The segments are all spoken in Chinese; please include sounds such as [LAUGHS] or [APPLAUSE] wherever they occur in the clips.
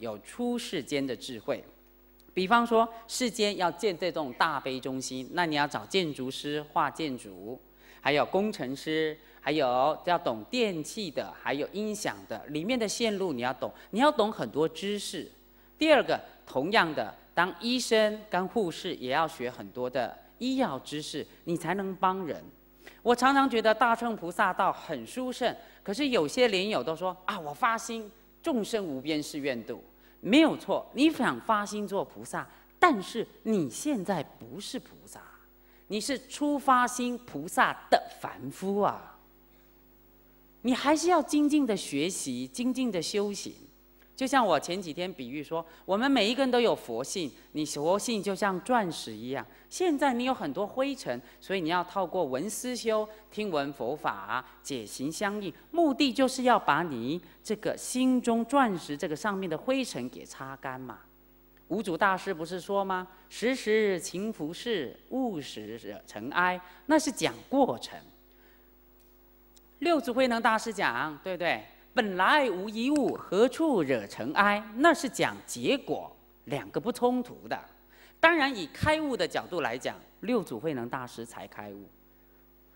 有出世间的智慧，比方说世间要建这栋大悲中心，那你要找建筑师画建筑，还有工程师，还有要懂电器的，还有音响的，里面的线路你要懂，你要懂很多知识。第二个，同样的，当医生、跟护士也要学很多的医药知识，你才能帮人。我常常觉得大乘菩萨道很殊胜，可是有些莲友都说啊，我发心众生无边誓愿度。没有错，你想发心做菩萨，但是你现在不是菩萨，你是出发心菩萨的凡夫啊，你还是要精进的学习，精进的修行。就像我前几天比喻说，我们每一个人都有佛性，你佛性就像钻石一样。现在你有很多灰尘，所以你要透过闻思修、听闻佛法、解行相应，目的就是要把你这个心中钻石这个上面的灰尘给擦干嘛。五祖大师不是说吗？时时勤拂拭，勿使惹尘埃，那是讲过程。六祖慧能大师讲，对不对？本来无一物，何处惹尘埃？那是讲结果，两个不冲突的。当然，以开悟的角度来讲，六祖慧能大师才开悟，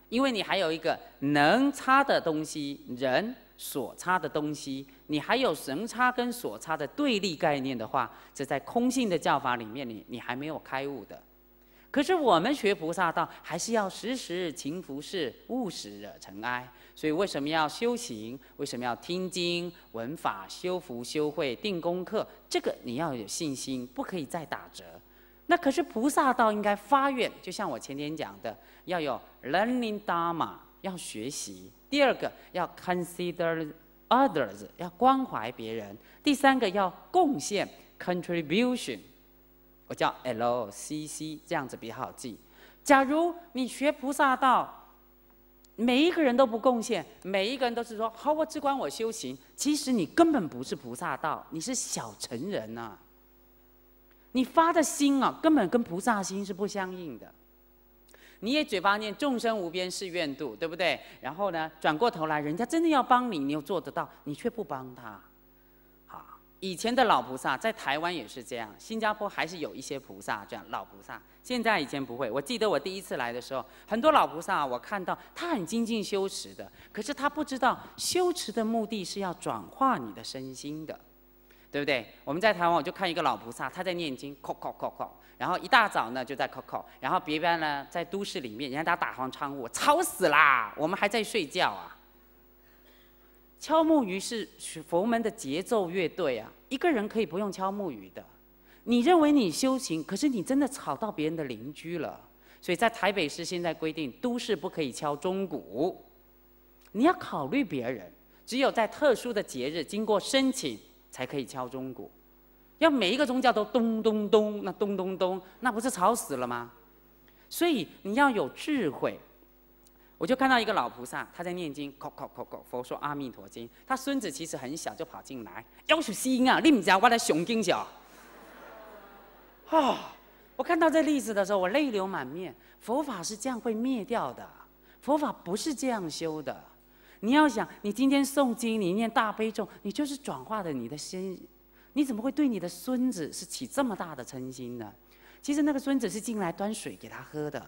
因为你还有一个能差的东西，人所差的东西，你还有神差跟所差的对立概念的话，这在空性的教法里面，你你还没有开悟的。可是我们学菩萨道，还是要时时勤拂拭，勿使惹尘埃。所以为什么要修行？为什么要听经、闻法、修福、修慧、定功课？这个你要有信心，不可以再打折。那可是菩萨道应该发愿，就像我前天讲的，要有 learning Dharma，要学习；第二个要 consider others，要关怀别人；第三个要贡献 contribution，我叫 L C C，这样子比较好记。假如你学菩萨道。每一个人都不贡献，每一个人都是说好，我只管我修行。其实你根本不是菩萨道，你是小成人呐。你发的心啊，根本跟菩萨心是不相应的。你也嘴巴念众生无边誓愿度，对不对？然后呢，转过头来，人家真的要帮你，你又做得到，你却不帮他。以前的老菩萨在台湾也是这样，新加坡还是有一些菩萨这样老菩萨，现在以前不会。我记得我第一次来的时候，很多老菩萨，我看到他很精进修持的，可是他不知道修持的目的是要转化你的身心的，对不对？我们在台湾我就看一个老菩萨，他在念经叩叩叩叩，然后一大早呢就在叩叩，然后别班呢在都市里面，你看他打黄窗户，吵死啦！我们还在睡觉啊。敲木鱼是佛门的节奏乐队啊，一个人可以不用敲木鱼的。你认为你修行，可是你真的吵到别人的邻居了。所以在台北市现在规定，都市不可以敲钟鼓，你要考虑别人。只有在特殊的节日，经过申请才可以敲钟鼓。要每一个宗教都咚咚咚，那咚咚咚，那不是吵死了吗？所以你要有智慧。我就看到一个老菩萨，他在念经，叩叩叩叩，佛说《阿弥陀经》。他孙子其实很小就跑进来，有心啊，你们家我的熊经叫。啊！[LAUGHS] 我看到这例子的时候，我泪流满面。佛法是这样会灭掉的，佛法不是这样修的。你要想，你今天诵经，你念大悲咒，你就是转化的你的心。你怎么会对你的孙子是起这么大的嗔心呢？其实那个孙子是进来端水给他喝的，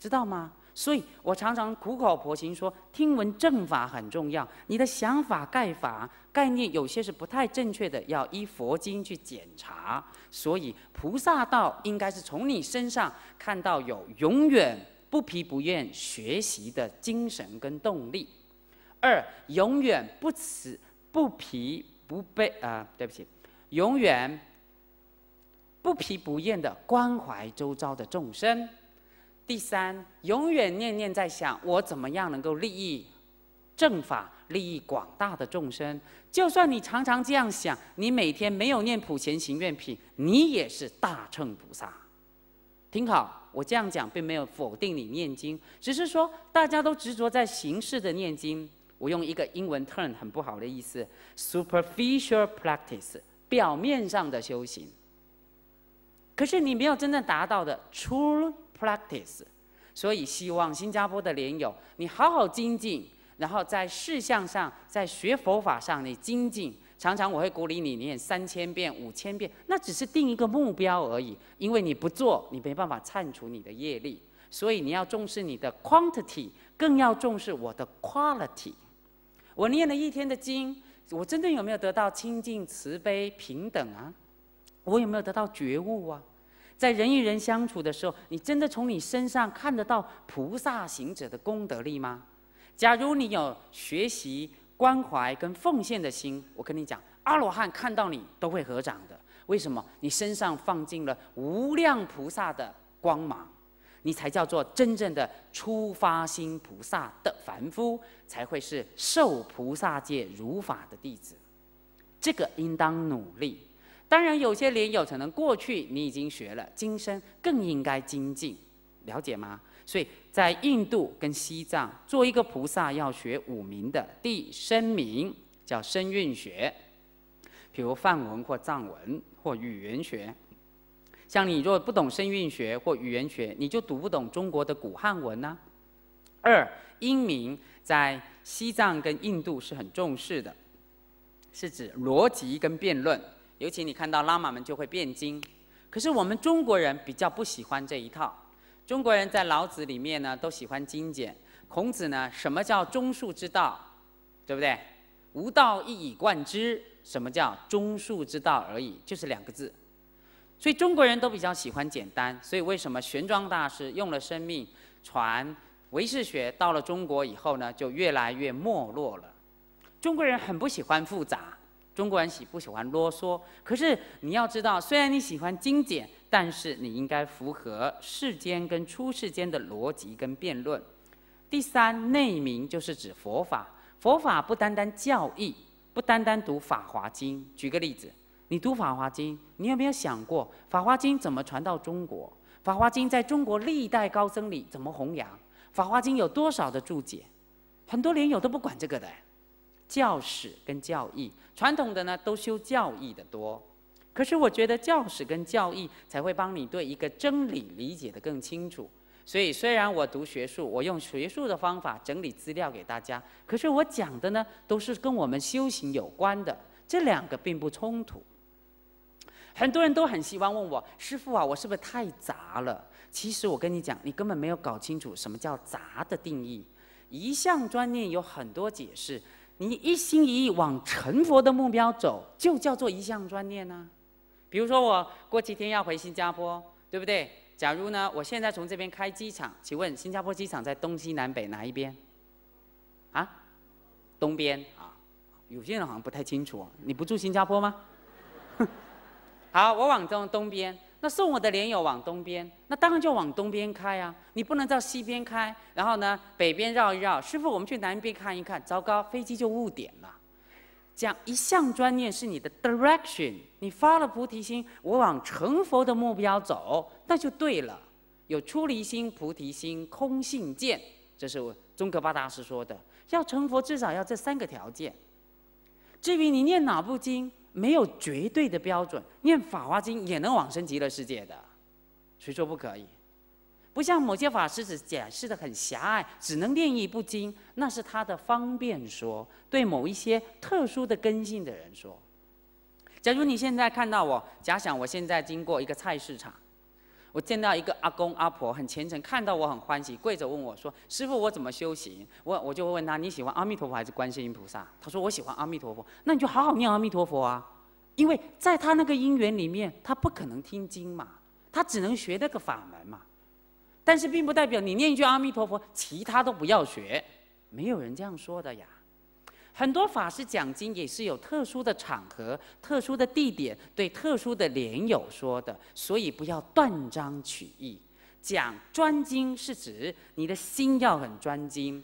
知道吗？所以我常常苦口婆心说，听闻正法很重要。你的想法、概法、概念有些是不太正确的，要依佛经去检查。所以菩萨道应该是从你身上看到有永远不疲不厌学习的精神跟动力。二，永远不辞不疲不惫啊，对不起，永远不疲不厌的关怀周遭的众生。第三，永远念念在想我怎么样能够利益正法、利益广大的众生。就算你常常这样想，你每天没有念普贤行愿品，你也是大乘菩萨。听好，我这样讲并没有否定你念经，只是说大家都执着在形式的念经。我用一个英文 t u r n 很不好的意思，superficial practice，表面上的修行。可是你没有真正达到的，true practice，所以希望新加坡的莲友，你好好精进，然后在事项上，在学佛法上你精进。常常我会鼓励你念三千遍、五千遍，那只是定一个目标而已。因为你不做，你没办法铲除你的业力。所以你要重视你的 quantity，更要重视我的 quality。我念了一天的经，我真的有没有得到清净、慈悲、平等啊？我有没有得到觉悟啊？在人与人相处的时候，你真的从你身上看得到菩萨行者的功德力吗？假如你有学习、关怀跟奉献的心，我跟你讲，阿罗汉看到你都会合掌的。为什么？你身上放进了无量菩萨的光芒，你才叫做真正的出发心菩萨的凡夫，才会是受菩萨戒、如法的弟子。这个应当努力。当然，有些莲友可能过去你已经学了，今生更应该精进，了解吗？所以在印度跟西藏做一个菩萨，要学五明的：地声明叫声韵学，比如梵文或藏文或语言学；像你若不懂声韵学或语言学，你就读不懂中国的古汉文呢。二、音明在西藏跟印度是很重视的，是指逻辑跟辩论。尤其你看到喇嘛们就会变经。可是我们中国人比较不喜欢这一套。中国人在老子里面呢，都喜欢精简；孔子呢，什么叫中恕之道，对不对？无道一以贯之，什么叫中恕之道而已，就是两个字。所以中国人都比较喜欢简单。所以为什么玄奘大师用了生命传唯识学到了中国以后呢，就越来越没落了？中国人很不喜欢复杂。中国人喜不喜欢啰嗦？可是你要知道，虽然你喜欢精简，但是你应该符合世间跟出世间的逻辑跟辩论。第三，内明就是指佛法。佛法不单单教义，不单单读《法华经》。举个例子，你读《法华经》，你有没有想过《法华经》怎么传到中国？《法华经》在中国历代高僧里怎么弘扬？《法华经》有多少的注解？很多莲友都不管这个的，教史跟教义。传统的呢，都修教义的多，可是我觉得教史跟教义才会帮你对一个真理理解得更清楚。所以虽然我读学术，我用学术的方法整理资料给大家，可是我讲的呢，都是跟我们修行有关的，这两个并不冲突。很多人都很希望问我，师傅啊，我是不是太杂了？其实我跟你讲，你根本没有搞清楚什么叫杂的定义。一项专念有很多解释。你一心一意往成佛的目标走，就叫做一项专念呢。比如说，我过几天要回新加坡，对不对？假如呢，我现在从这边开机场，请问新加坡机场在东西南北哪一边？啊，东边啊，有些人好像不太清楚。你不住新加坡吗？[LAUGHS] 好，我往东东边。那送我的莲友往东边，那当然就往东边开呀。你不能到西边开，然后呢，北边绕一绕。师傅，我们去南边看一看。糟糕，飞机就误点了。讲一项专念是你的 direction，你发了菩提心，我往成佛的目标走，那就对了。有出离心、菩提心、空性见，这是我宗喀巴大师说的。要成佛，至少要这三个条件。至于你念哪部经？没有绝对的标准，念《法华经》也能往生极乐世界的，谁说不可以？不像某些法师只解释的很狭隘，只能念一部经，那是他的方便说，对某一些特殊的根性的人说。假如你现在看到我，假想我现在经过一个菜市场。我见到一个阿公阿婆很虔诚，看到我很欢喜，跪着问我说：“师傅，我怎么修行？”我我就会问他：“你喜欢阿弥陀佛还是观世音菩萨？”他说：“我喜欢阿弥陀佛。”那你就好好念阿弥陀佛啊，因为在他那个因缘里面，他不可能听经嘛，他只能学那个法门嘛。但是并不代表你念一句阿弥陀佛，其他都不要学，没有人这样说的呀。很多法师讲经也是有特殊的场合、特殊的地点，对特殊的莲友说的，所以不要断章取义。讲专精是指你的心要很专精。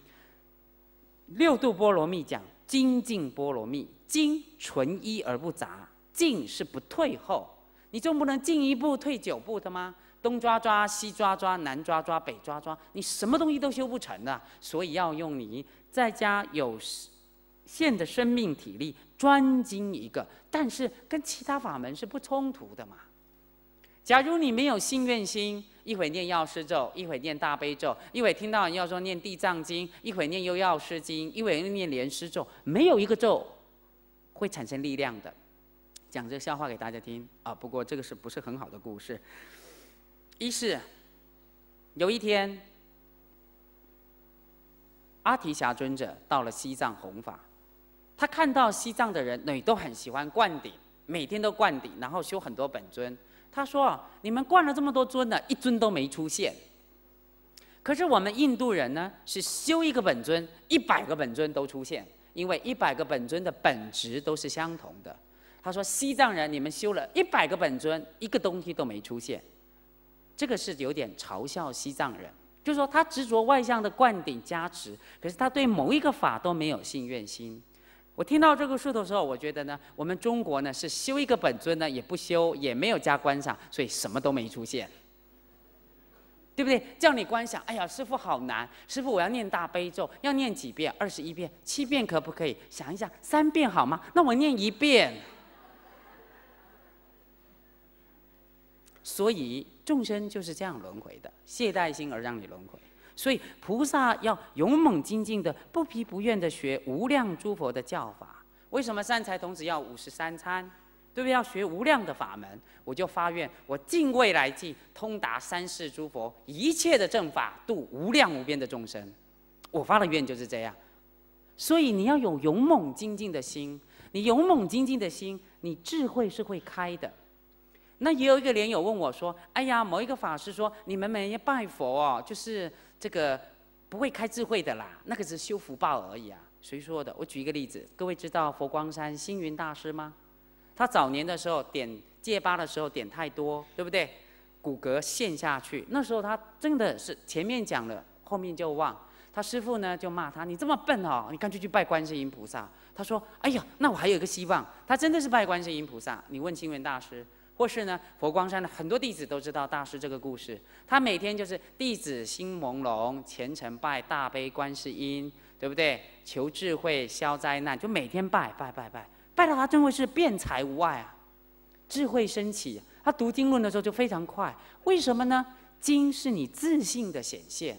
六度波罗蜜讲精进波罗蜜，精纯一而不杂，进是不退后。你总不能进一步退九步的吗？东抓抓西抓抓，南抓抓北抓抓，你什么东西都修不成的。所以要用你在家有。现的生命体力专精一个，但是跟其他法门是不冲突的嘛。假如你没有信愿心，一会念药师咒，一会念大悲咒，一会听到要说念地藏经，一会念优药师经，一会念莲师咒，没有一个咒会产生力量的。讲这个笑话给大家听啊，不过这个是不是很好的故事？一是有一天，阿提霞尊者到了西藏弘法。他看到西藏的人，女都很喜欢灌顶，每天都灌顶，然后修很多本尊。他说：“啊，你们灌了这么多尊呢，一尊都没出现。可是我们印度人呢，是修一个本尊，一百个本尊都出现，因为一百个本尊的本质都是相同的。”他说：“西藏人，你们修了一百个本尊，一个东西都没出现，这个是有点嘲笑西藏人，就说他执着外向的灌顶加持，可是他对某一个法都没有信愿心。”我听到这个数的时候，我觉得呢，我们中国呢是修一个本尊呢也不修，也没有加观赏，所以什么都没出现，对不对？叫你观想，哎呀，师傅好难，师傅我要念大悲咒，要念几遍？二十一遍，七遍可不可以？想一想，三遍好吗？那我念一遍。所以众生就是这样轮回的，懈怠心而让你轮回。所以菩萨要勇猛精进的，不疲不怨的学无量诸佛的教法。为什么善财童子要五十三餐？对不对？要学无量的法门。我就发愿，我尽未来际，通达三世诸佛一切的正法，度无量无边的众生。我发的愿就是这样。所以你要有勇猛精进的心，你勇猛精进的心，你智慧是会开的。那也有一个莲友问我说：“哎呀，某一个法师说，你们每天拜佛哦，就是。”这个不会开智慧的啦，那个是修福报而已啊。谁说的？我举一个例子，各位知道佛光山星云大师吗？他早年的时候点戒疤的时候点太多，对不对？骨骼陷下去，那时候他真的是前面讲了，后面就忘。他师父呢就骂他：“你这么笨哦，你干脆去拜观世音菩萨。”他说：“哎呀，那我还有一个希望。”他真的是拜观世音菩萨。你问星云大师。或是呢，佛光山的很多弟子都知道大师这个故事。他每天就是弟子心朦胧，虔诚拜大悲观世音，对不对？求智慧，消灾难，就每天拜拜拜拜。拜到他真会是变财无碍啊，智慧升起。他读经论的时候就非常快，为什么呢？经是你自信的显现。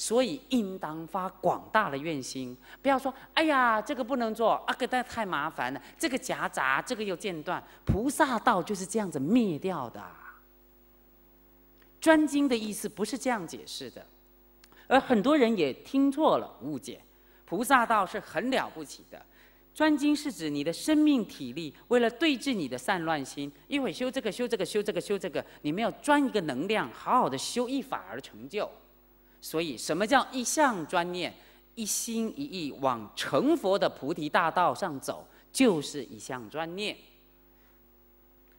所以应当发广大的愿心，不要说“哎呀，这个不能做啊，可个太麻烦了，这个夹杂，这个又间断”。菩萨道就是这样子灭掉的。专精的意思不是这样解释的，而很多人也听错了误解。菩萨道是很了不起的，专精是指你的生命体力为了对治你的散乱心，一会儿修这个，修这个，修这个，修这个，你们要专一个能量，好好的修一法而成就。所以，什么叫一项专念？一心一意往成佛的菩提大道上走，就是一项专念。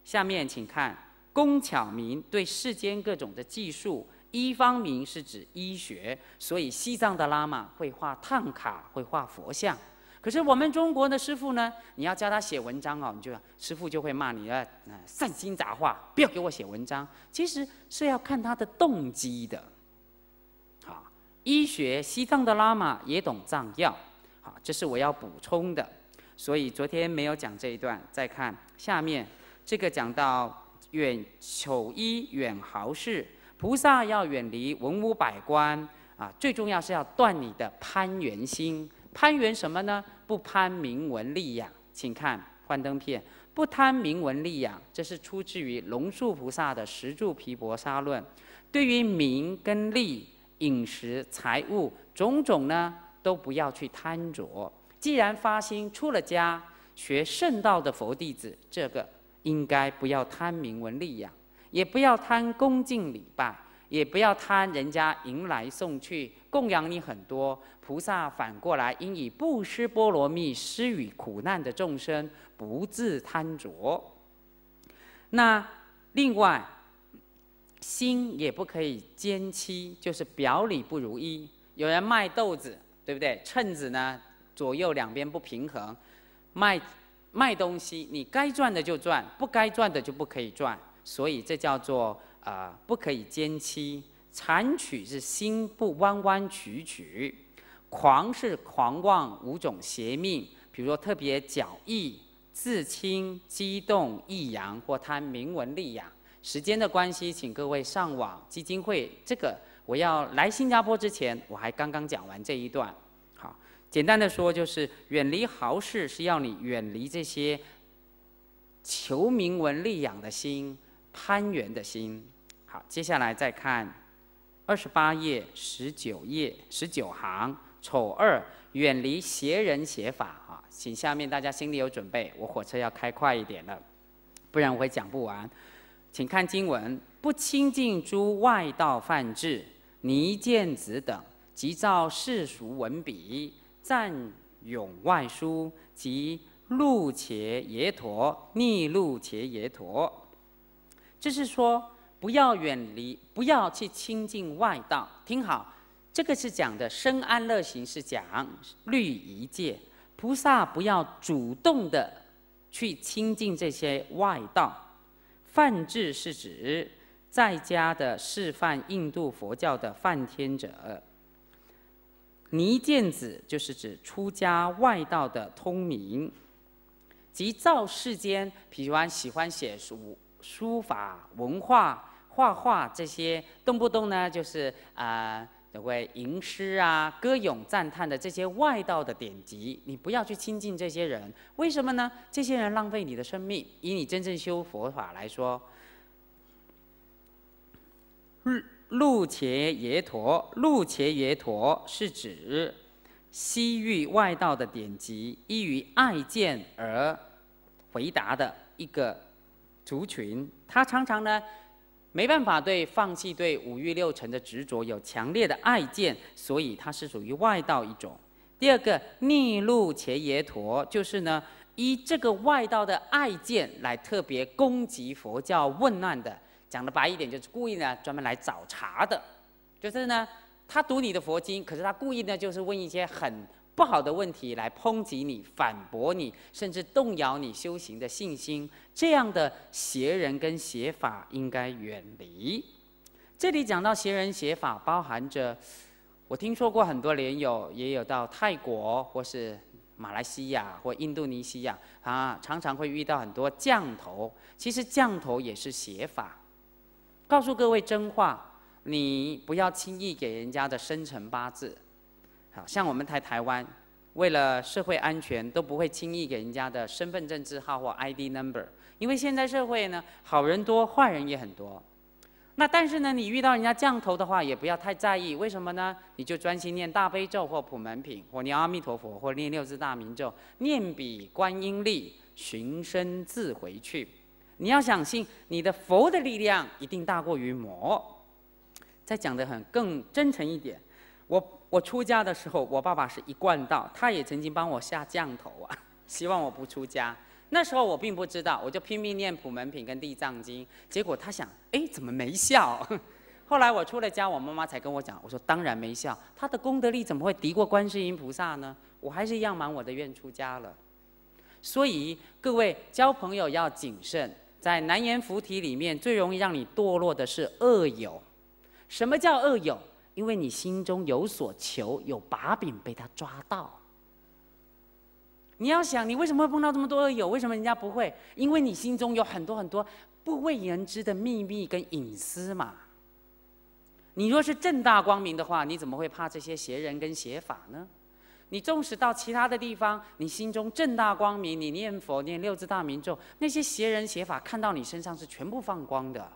下面请看工巧明，对世间各种的技术；医方明是指医学。所以，西藏的喇嘛会画唐卡，会画佛像。可是，我们中国的师傅呢？你要教他写文章哦，你就师傅就会骂你啊，散心杂话，不要给我写文章。其实是要看他的动机的。医学，西藏的喇嘛也懂藏药。好，这是我要补充的，所以昨天没有讲这一段。再看下面，这个讲到远求医远豪士菩萨要远离文武百官啊，最重要是要断你的攀缘心。攀缘什么呢？不攀名闻利养。请看幻灯片，不贪名闻利养。这是出自于龙树菩萨的《十住毗婆沙论》，对于名跟利。饮食、财物种种呢，都不要去贪着。既然发心出了家，学圣道的佛弟子，这个应该不要贪名闻利养，也不要贪恭敬礼拜，也不要贪人家迎来送去供养你很多。菩萨反过来应以布施波罗蜜施与苦难的众生，不自贪着。那另外。心也不可以兼妻，就是表里不如一。有人卖豆子，对不对？秤子呢，左右两边不平衡，卖卖东西，你该赚的就赚，不该赚的就不可以赚。所以这叫做呃，不可以兼妻。残曲是心不弯弯曲曲，狂是狂妄，五种邪命，比如说特别狡异、自轻、激动、易扬或贪名文利养。时间的关系，请各位上网基金会这个。我要来新加坡之前，我还刚刚讲完这一段。好，简单的说就是远离豪势，是要你远离这些求名闻利养的心、攀援的心。好，接下来再看二十八页、十九页、十九行，丑二，远离邪人邪法。哈，请下面大家心里有准备，我火车要开快一点了，不然我会讲不完。请看经文：不亲近诸外道犯智、泥剑子等，及造世俗文笔、赞咏外书及录且耶陀、逆路且耶陀。这是说不要远离，不要去亲近外道。听好，这个是讲的生安乐行，是讲律仪戒。菩萨不要主动的去亲近这些外道。犯智是指在家的示范印度佛教的梵天者。泥见子就是指出家外道的通明。即造世间，比方喜欢写书、书法、文化、画画这些，动不动呢就是啊。都会吟诗啊、歌咏赞叹的这些外道的典籍，你不要去亲近这些人。为什么呢？这些人浪费你的生命。以你真正修佛法来说，路路羯耶陀，路伽耶陀是指西域外道的典籍，依于爱见而回答的一个族群。他常常呢。没办法对放弃对五欲六尘的执着有强烈的爱见，所以它是属于外道一种。第二个逆路前耶陀，就是呢依这个外道的爱见来特别攻击佛教问难的，讲的白一点就是故意呢专门来找茬的，就是呢他读你的佛经，可是他故意呢就是问一些很。不好的问题来抨击你、反驳你，甚至动摇你修行的信心。这样的邪人跟邪法应该远离。这里讲到邪人邪法，包含着我听说过很多莲友，也有到泰国或是马来西亚或印度尼西亚啊，常常会遇到很多降头。其实降头也是邪法。告诉各位真话，你不要轻易给人家的生辰八字。像我们台台湾，为了社会安全，都不会轻易给人家的身份证字号或 ID number，因为现在社会呢，好人多，坏人也很多。那但是呢，你遇到人家降头的话，也不要太在意，为什么呢？你就专心念大悲咒或普门品，或念阿弥陀佛，或念六字大明咒，念彼观音力，寻声自回去。你要相信，你的佛的力量一定大过于魔。再讲的很更真诚一点。我我出家的时候，我爸爸是一贯道，他也曾经帮我下降头啊，[LAUGHS] 希望我不出家。那时候我并不知道，我就拼命念普门品跟地藏经。结果他想，哎，怎么没效？[LAUGHS] 后来我出了家，我妈妈才跟我讲，我说当然没效，他的功德力怎么会敌过观世音菩萨呢？我还是一样满我的愿出家了。所以各位交朋友要谨慎，在南阎浮提里面最容易让你堕落的是恶友。什么叫恶友？因为你心中有所求，有把柄被他抓到。你要想，你为什么会碰到这么多的有？为什么人家不会？因为你心中有很多很多不为人知的秘密跟隐私嘛。你若是正大光明的话，你怎么会怕这些邪人跟邪法呢？你纵使到其他的地方，你心中正大光明，你念佛念六字大明咒，那些邪人邪法看到你身上是全部放光的。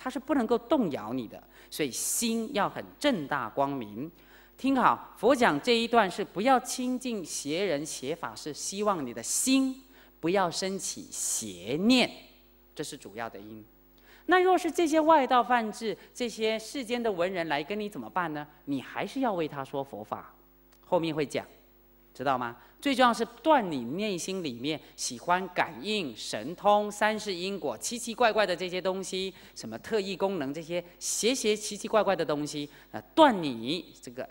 他是不能够动摇你的，所以心要很正大光明。听好，佛讲这一段是不要亲近邪人邪法，是希望你的心不要升起邪念，这是主要的因。那若是这些外道、犯智、这些世间的文人来跟你怎么办呢？你还是要为他说佛法，后面会讲，知道吗？最重要是断你内心里面喜欢感应神通，三世因果奇奇怪怪的这些东西，什么特异功能这些邪邪奇奇怪怪的东西，呃，断你这个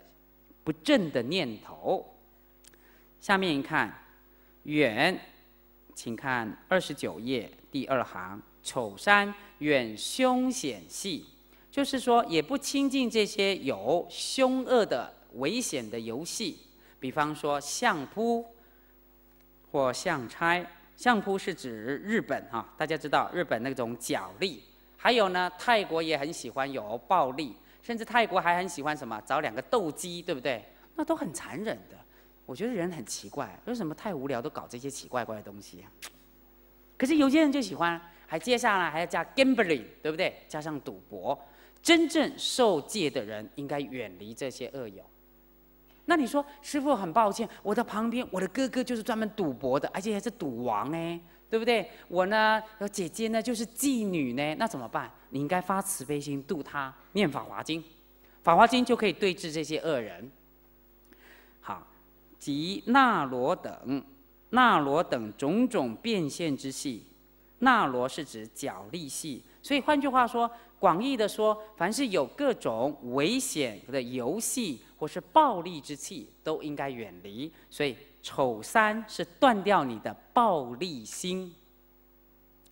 不正的念头。下面一看，远，请看二十九页第二行，丑山远凶险戏，就是说也不亲近这些有凶恶的危险的游戏。比方说相扑或相差，相扑是指日本啊，大家知道日本那种角力。还有呢，泰国也很喜欢有暴力，甚至泰国还很喜欢什么，找两个斗鸡，对不对？那都很残忍的。我觉得人很奇怪，为什么太无聊都搞这些奇奇怪怪的东西？可是有些人就喜欢，还接下来还要加 gambling，对不对？加上赌博，真正受戒的人应该远离这些恶友。那你说，师傅很抱歉，我的旁边，我的哥哥就是专门赌博的，而且还是赌王哎，对不对？我呢，姐姐呢，就是妓女呢，那怎么办？你应该发慈悲心度他，念《法华经》，《法华经》就可以对治这些恶人。好，及那罗等，那罗等种种变现之系，那罗是指脚力系，所以换句话说。广义的说，凡是有各种危险的游戏或是暴力之气，都应该远离。所以丑三是断掉你的暴力心，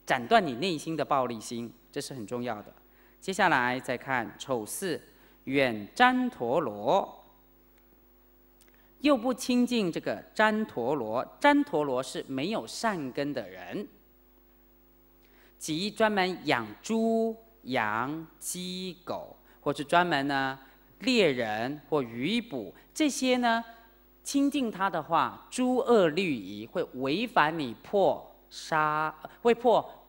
斩断你内心的暴力心，这是很重要的。接下来再看丑四，远旃陀罗，又不亲近这个旃陀罗。旃陀罗是没有善根的人，即专门养猪。羊、鸡狗，或是专门呢猎人或鱼捕，这些呢亲近他的话，诸恶律仪会违反你破杀，会破，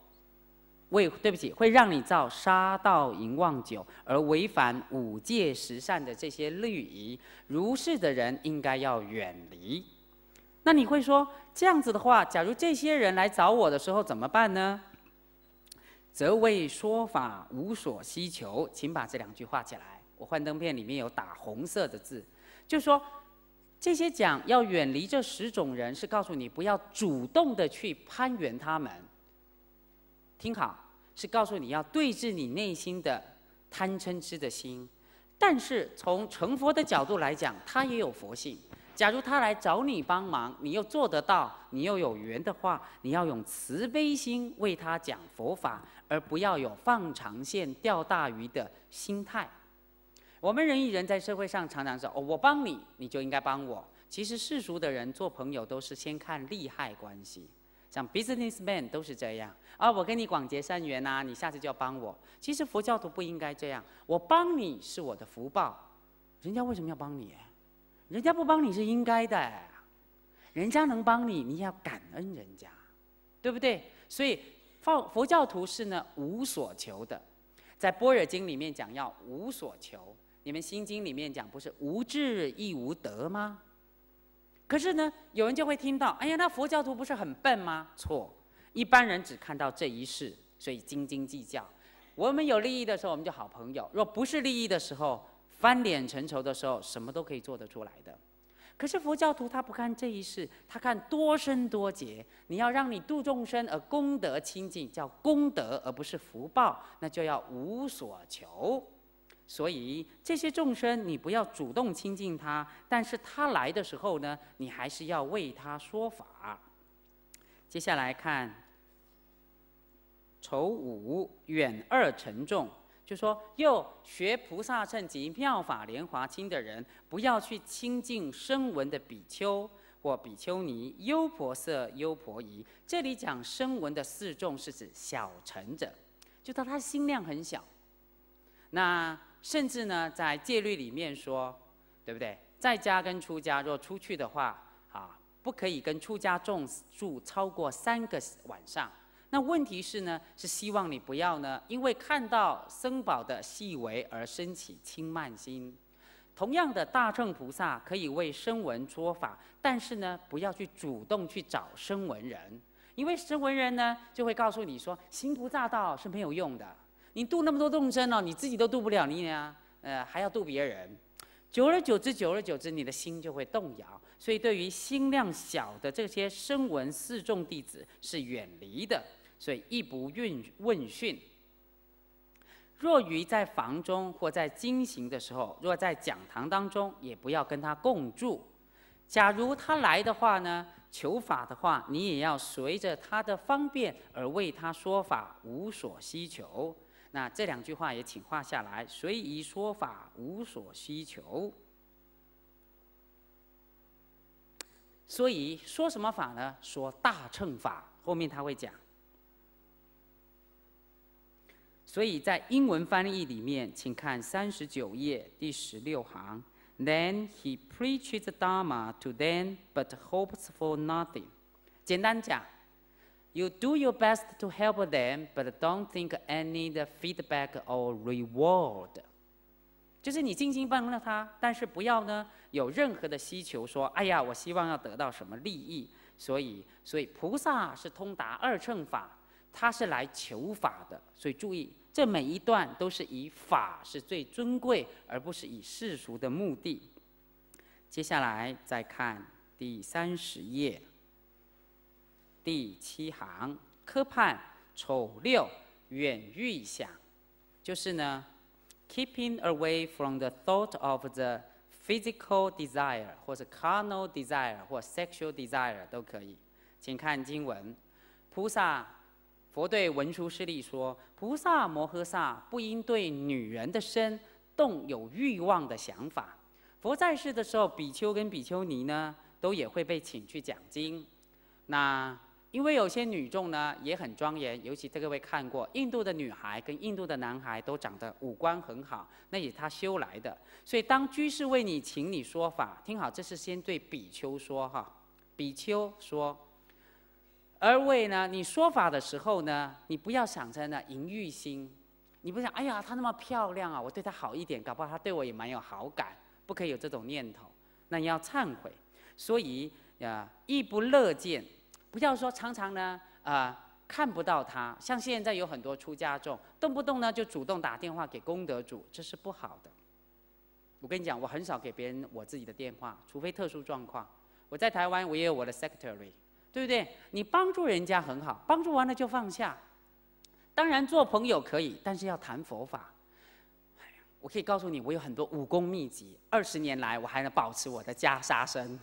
为对不起，会让你造杀盗淫妄酒，而违反五戒十善的这些律仪。如是的人应该要远离。那你会说这样子的话，假如这些人来找我的时候怎么办呢？则为说法无所希求，请把这两句话起来。我幻灯片里面有打红色的字，就说这些讲要远离这十种人，是告诉你不要主动的去攀缘他们。听好，是告诉你要对治你内心的贪嗔痴的心。但是从成佛的角度来讲，他也有佛性。假如他来找你帮忙，你又做得到，你又有缘的话，你要用慈悲心为他讲佛法。而不要有放长线钓大鱼的心态。我们人与人在社会上常常说：“哦，我帮你，你就应该帮我。”其实世俗的人做朋友都是先看利害关系，像 businessman 都是这样。啊，我跟你广结善缘呐，你下次就要帮我。其实佛教徒不应该这样。我帮你是我的福报，人家为什么要帮你？人家不帮你是应该的。人家能帮你，你要感恩人家，对不对？所以。佛佛教徒是呢无所求的，在般若经里面讲要无所求，你们心经里面讲不是无智亦无得吗？可是呢，有人就会听到，哎呀，那佛教徒不是很笨吗？错，一般人只看到这一世，所以斤斤计较。我们有利益的时候，我们就好朋友；若不是利益的时候，翻脸成仇的时候，什么都可以做得出来的。可是佛教徒他不看这一世，他看多生多劫。你要让你度众生而功德清净，叫功德而不是福报，那就要无所求。所以这些众生你不要主动亲近他，但是他来的时候呢，你还是要为他说法。接下来看，丑五远二沉重，就说：，又学菩萨乘及妙法莲华经的人，不要去亲近声闻的比丘或比丘尼、优婆塞、优婆夷。这里讲声闻的四众是指小乘者，就当他心量很小。那甚至呢，在戒律里面说，对不对？在家跟出家，若出去的话，啊，不可以跟出家众住超过三个晚上。那问题是呢，是希望你不要呢，因为看到僧宝的细微而生起轻慢心。同样的，大乘菩萨可以为声闻说法，但是呢，不要去主动去找声闻人，因为声闻人呢就会告诉你说，行菩萨道是没有用的，你度那么多众生哦，你自己都度不了你呀，呃，还要度别人。久而久之，久而久之，你的心就会动摇。所以，对于心量小的这些声闻四众弟子是远离的。所以亦不问讯。若于在房中或在经行的时候，若在讲堂当中，也不要跟他共住。假如他来的话呢，求法的话，你也要随着他的方便而为他说法，无所需求。那这两句话也请画下来，随意说法，无所需求。所以说什么法呢？说大乘法，后面他会讲。所以在英文翻译里面，请看三十九页第十六行。Then he preaches dharma to them, but hopes for nothing。简单讲，You do your best to help them, but don't think any the feedback or reward。就是你尽心帮了他，但是不要呢有任何的需求，说哎呀，我希望要得到什么利益。所以，所以菩萨是通达二乘法，他是来求法的。所以注意。这每一段都是以法是最尊贵，而不是以世俗的目的。接下来再看第三十页，第七行：“科判丑六远欲想”，就是呢，“keeping away from the thought of the physical desire，或者 c a r n a l desire 或 sexual desire 都可以”。请看经文，菩萨。佛对文殊师利说：“菩萨摩诃萨不应对女人的身动有欲望的想法。”佛在世的时候，比丘跟比丘尼呢，都也会被请去讲经。那因为有些女众呢，也很庄严，尤其各位看过，印度的女孩跟印度的男孩都长得五官很好，那是他修来的。所以当居士为你请你说法，听好，这是先对比丘说哈。比丘说。而为呢？你说法的时候呢，你不要想着呢淫欲心，你不想哎呀，她那么漂亮啊，我对她好一点，搞不好她对我也蛮有好感，不可以有这种念头。那你要忏悔，所以呀，亦不乐见，不要说常常呢啊看不到她。像现在有很多出家众，动不动呢就主动打电话给功德主，这是不好的。我跟你讲，我很少给别人我自己的电话，除非特殊状况。我在台湾，我也有我的 secretary。对不对？你帮助人家很好，帮助完了就放下。当然做朋友可以，但是要谈佛法。我可以告诉你，我有很多武功秘籍，二十年来我还能保持我的袈裟身。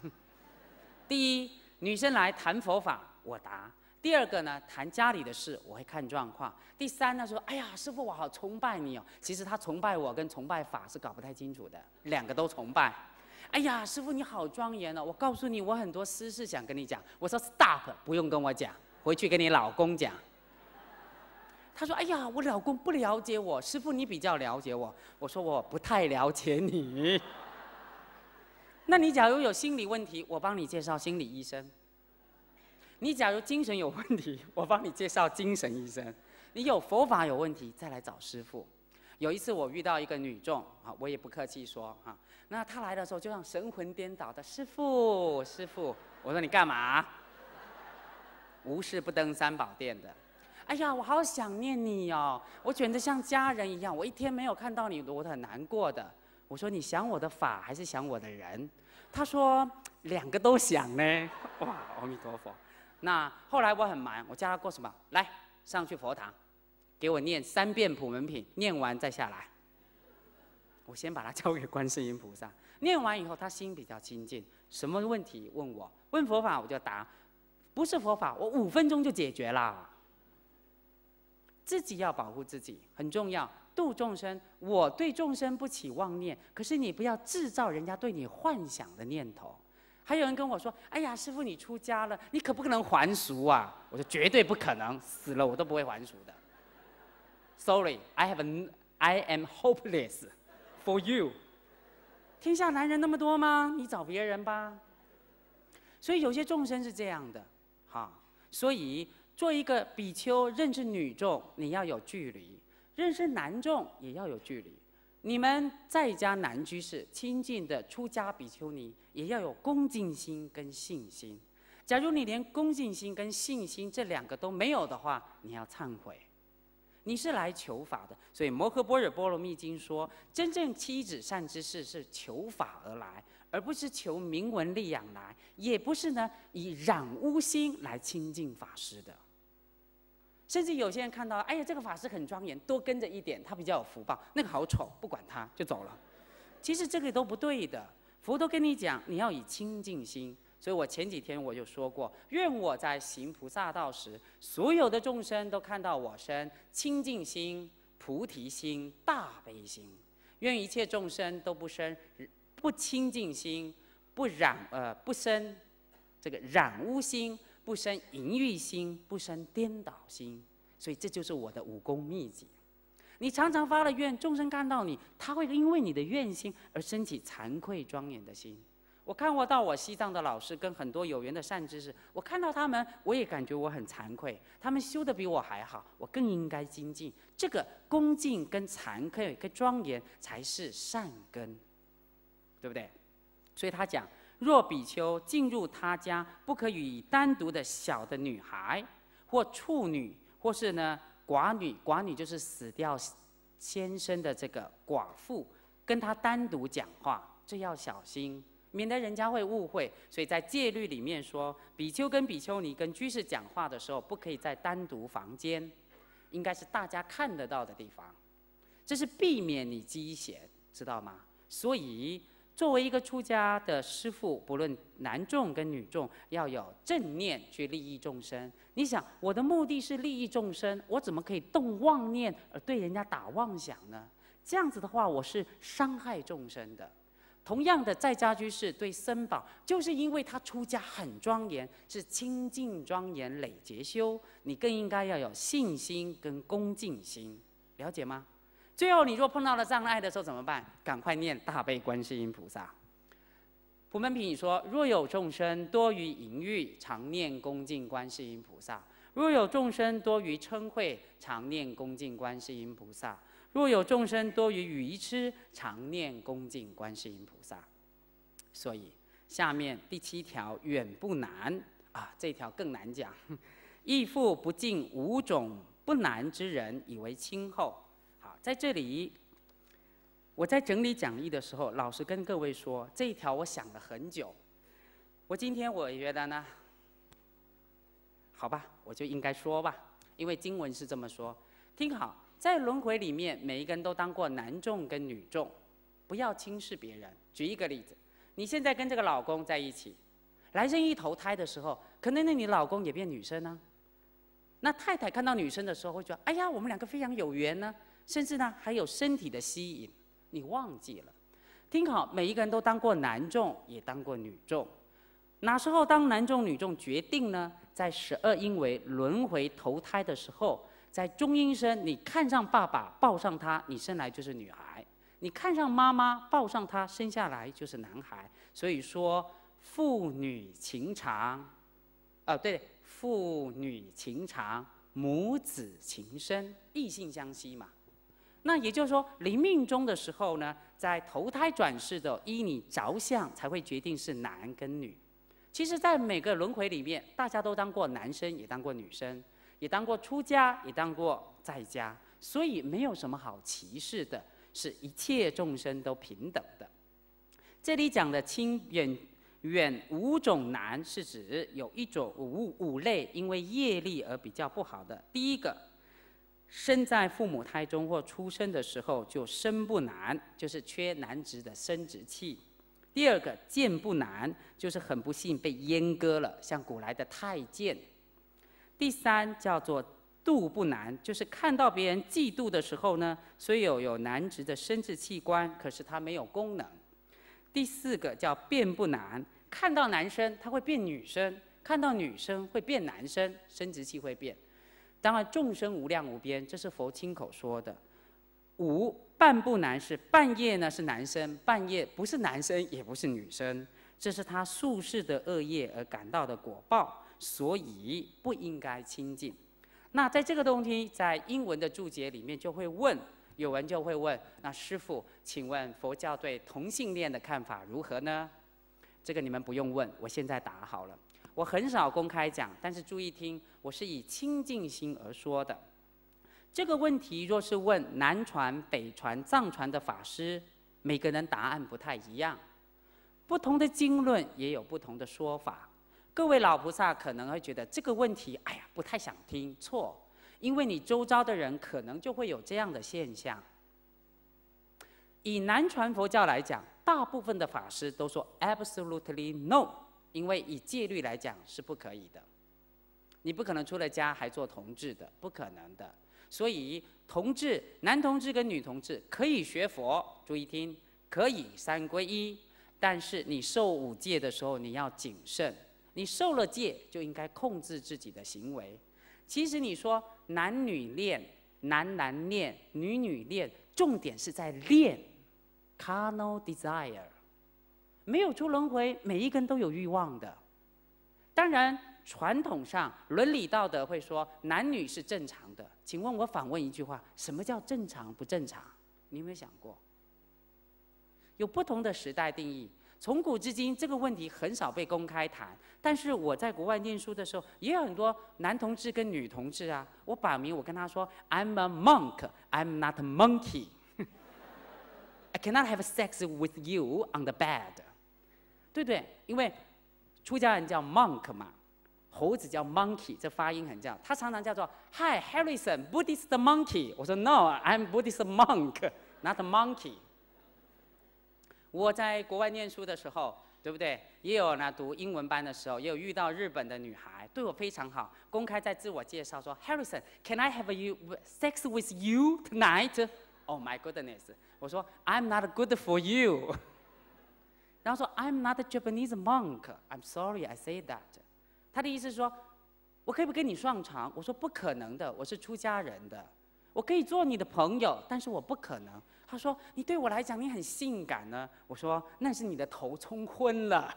[LAUGHS] 第一，女生来谈佛法，我答；第二个呢，谈家里的事，我会看状况；第三呢，说，哎呀，师傅，我好崇拜你哦。其实他崇拜我跟崇拜法是搞不太清楚的，两个都崇拜。哎呀，师傅你好庄严哦！我告诉你，我很多私事想跟你讲。我说 stop，不用跟我讲，回去跟你老公讲。他说：“哎呀，我老公不了解我，师傅你比较了解我。”我说：“我不太了解你。[LAUGHS] 那你假如有心理问题，我帮你介绍心理医生。你假如精神有问题，我帮你介绍精神医生。你有佛法有问题，再来找师傅。”有一次我遇到一个女众，啊，我也不客气说，啊，那她来的时候就像神魂颠倒的师傅，师傅，我说你干嘛？无事不登三宝殿的。哎呀，我好想念你哦，我觉得像家人一样，我一天没有看到你，我很难过的。我说你想我的法还是想我的人？她说两个都想呢。哇，阿弥陀佛。那后来我很忙，我叫她过什么？来，上去佛堂。给我念三遍《普门品》，念完再下来。我先把它交给观世音菩萨。念完以后，他心比较清净。什么问题问我？问佛法我就答。不是佛法，我五分钟就解决了。自己要保护自己，很重要。度众生，我对众生不起妄念。可是你不要制造人家对你幻想的念头。还有人跟我说：“哎呀，师傅，你出家了，你可不可能还俗啊？”我说：“绝对不可能，死了我都不会还俗的。” Sorry, I have I am hopeless for you. 天下男人那么多吗？你找别人吧。所以有些众生是这样的，哈。所以做一个比丘认识女众，你要有距离；认识男众也要有距离。你们在家男居士亲近的出家比丘尼，也要有恭敬心跟信心。假如你连恭敬心跟信心这两个都没有的话，你要忏悔。你是来求法的，所以《摩诃般若波罗蜜经》说，真正七子善之事是求法而来，而不是求名闻利养来，也不是呢以染污心来亲近法师的。甚至有些人看到，哎呀，这个法师很庄严，多跟着一点，他比较有福报；那个好丑，不管他，就走了。其实这个都不对的，佛都跟你讲，你要以清净心。所以我前几天我就说过，愿我在行菩萨道时，所有的众生都看到我生清净心、菩提心、大悲心。愿一切众生都不生不清净心，不染呃不生这个染污心，不生淫欲心，不生颠倒心。所以这就是我的武功秘籍。你常常发了愿，众生看到你，他会因为你的愿心而升起惭愧庄严的心。我看过到我西藏的老师跟很多有缘的善知识，我看到他们，我也感觉我很惭愧，他们修的比我还好，我更应该精进。这个恭敬跟惭愧跟庄严才是善根，对不对？所以他讲，若比丘进入他家，不可与单独的小的女孩或处女，或是呢寡女，寡女就是死掉先生的这个寡妇，跟他单独讲话，这要小心。免得人家会误会，所以在戒律里面说，比丘跟比丘尼跟居士讲话的时候，不可以在单独房间，应该是大家看得到的地方，这是避免你积嫌，知道吗？所以，作为一个出家的师父，不论男众跟女众，要有正念去利益众生。你想，我的目的是利益众生，我怎么可以动妄念而对人家打妄想呢？这样子的话，我是伤害众生的。同样的，在家居士对僧宝，就是因为他出家很庄严，是清净庄严累劫修，你更应该要有信心跟恭敬心，了解吗？最后，你若碰到了障碍的时候怎么办？赶快念大悲观世音菩萨。普门品说：若有众生多于淫欲，常念恭敬观世音菩萨；若有众生多于嗔恚，常念恭敬观世音菩萨。若有众生多于愚痴，常念恭敬观世音菩萨。所以，下面第七条远不难啊，这条更难讲。亦 [LAUGHS] 复不敬五种不难之人，以为亲厚。好，在这里，我在整理讲义的时候，老实跟各位说，这一条我想了很久。我今天我觉得呢，好吧，我就应该说吧，因为经文是这么说。听好。在轮回里面，每一个人都当过男众跟女众，不要轻视别人。举一个例子，你现在跟这个老公在一起，来生一投胎的时候，可能那你老公也变女生呢。那太太看到女生的时候会觉得哎呀，我们两个非常有缘呢。”甚至呢还有身体的吸引，你忘记了。听好，每一个人都当过男众，也当过女众，哪时候当男众女众决定呢？在十二因为轮回投胎的时候。在中阴身，你看上爸爸抱上他，你生来就是女孩；你看上妈妈抱上他，生下来就是男孩。所以说，父女情长，哦对，父女情长，母子情深，异性相吸嘛。那也就是说，临命中的时候呢，在投胎转世的依你着相，才会决定是男跟女。其实，在每个轮回里面，大家都当过男生，也当过女生。也当过出家，也当过在家，所以没有什么好歧视的，是一切众生都平等的。这里讲的亲远远五种难，是指有一种五五类因为业力而比较不好的。第一个，生在父母胎中或出生的时候就生不难，就是缺男子的生殖器；第二个，见不难，就是很不幸被阉割了，像古来的太监。第三叫做度不难，就是看到别人嫉妒的时候呢，虽有有男直的生殖器官，可是他没有功能。第四个叫变不难，看到男生他会变女生，看到女生会变男生，生殖器会变。当然众生无量无边，这是佛亲口说的。五半不难是半夜呢是男生，半夜不是男生也不是女生，这是他宿世的恶业而感到的果报。所以不应该亲近。那在这个东西，在英文的注解里面就会问，有人就会问：那师傅，请问佛教对同性恋的看法如何呢？这个你们不用问，我现在答好了。我很少公开讲，但是注意听，我是以亲近心而说的。这个问题若是问南传、北传、藏传的法师，每个人答案不太一样，不同的经论也有不同的说法。各位老菩萨可能会觉得这个问题，哎呀，不太想听。错，因为你周遭的人可能就会有这样的现象。以南传佛教来讲，大部分的法师都说 absolutely no，因为以戒律来讲是不可以的。你不可能出了家还做同志的，不可能的。所以，同志，男同志跟女同志可以学佛，注意听，可以三皈依，但是你受五戒的时候你要谨慎。你受了戒，就应该控制自己的行为。其实你说男女恋、男男恋、女女恋，重点是在恋，carnal desire，没有出轮回，每一个人都有欲望的。当然，传统上伦理道德会说男女是正常的。请问我反问一句话：什么叫正常不正常？你有没有想过？有不同的时代定义。从古至今，这个问题很少被公开谈。但是我在国外念书的时候，也有很多男同志跟女同志啊，我摆明我跟他说：“I'm a monk, I'm not a monkey. I cannot have sex with you on the bed。”对对，因为出家人叫 monk 嘛，猴子叫 monkey，这发音很像。他常常叫做：“Hi Harrison, Buddhist monkey。”我说：“No, I'm Buddhist monk, not a monkey.” 我在国外念书的时候，对不对？也有呢，读英文班的时候，也有遇到日本的女孩，对我非常好。公开在自我介绍说，Harrison，Can I have you sex with you tonight？Oh my goodness！我说，I'm not good for you。然后说，I'm not a Japanese monk。I'm sorry，I say that。他的意思是说，我可以不跟你上床。我说不可能的，我是出家人的，我可以做你的朋友，但是我不可能。他说：“你对我来讲，你很性感呢。”我说：“那是你的头冲昏了。”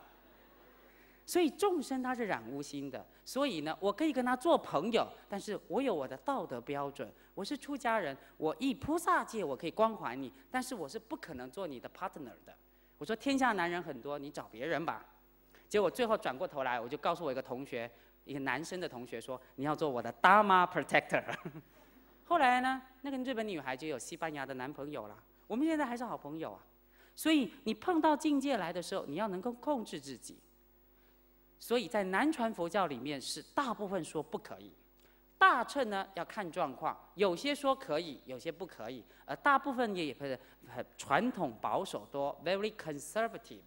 所以众生他是染污心的，所以呢，我可以跟他做朋友，但是我有我的道德标准。我是出家人，我以菩萨戒我可以关怀你，但是我是不可能做你的 partner 的。我说天下男人很多，你找别人吧。结果最后转过头来，我就告诉我一个同学，一个男生的同学说：“你要做我的 d 妈 a m a protector。” [LAUGHS] 后来呢，那个日本女孩就有西班牙的男朋友了。我们现在还是好朋友啊。所以你碰到境界来的时候，你要能够控制自己。所以在南传佛教里面是大部分说不可以，大乘呢要看状况，有些说可以，有些不可以，而大部分也不是很传统保守多，very conservative。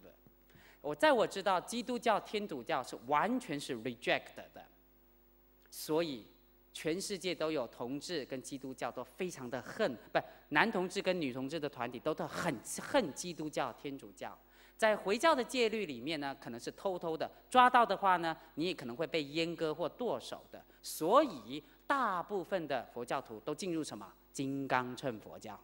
我在我知道基督教、天主教是完全是 reject 的，所以。全世界都有同志跟基督教都非常的恨，不男同志跟女同志的团体都都很恨基督教、天主教。在回教的戒律里面呢，可能是偷偷的抓到的话呢，你也可能会被阉割或剁手的。所以大部分的佛教徒都进入什么金刚乘佛教？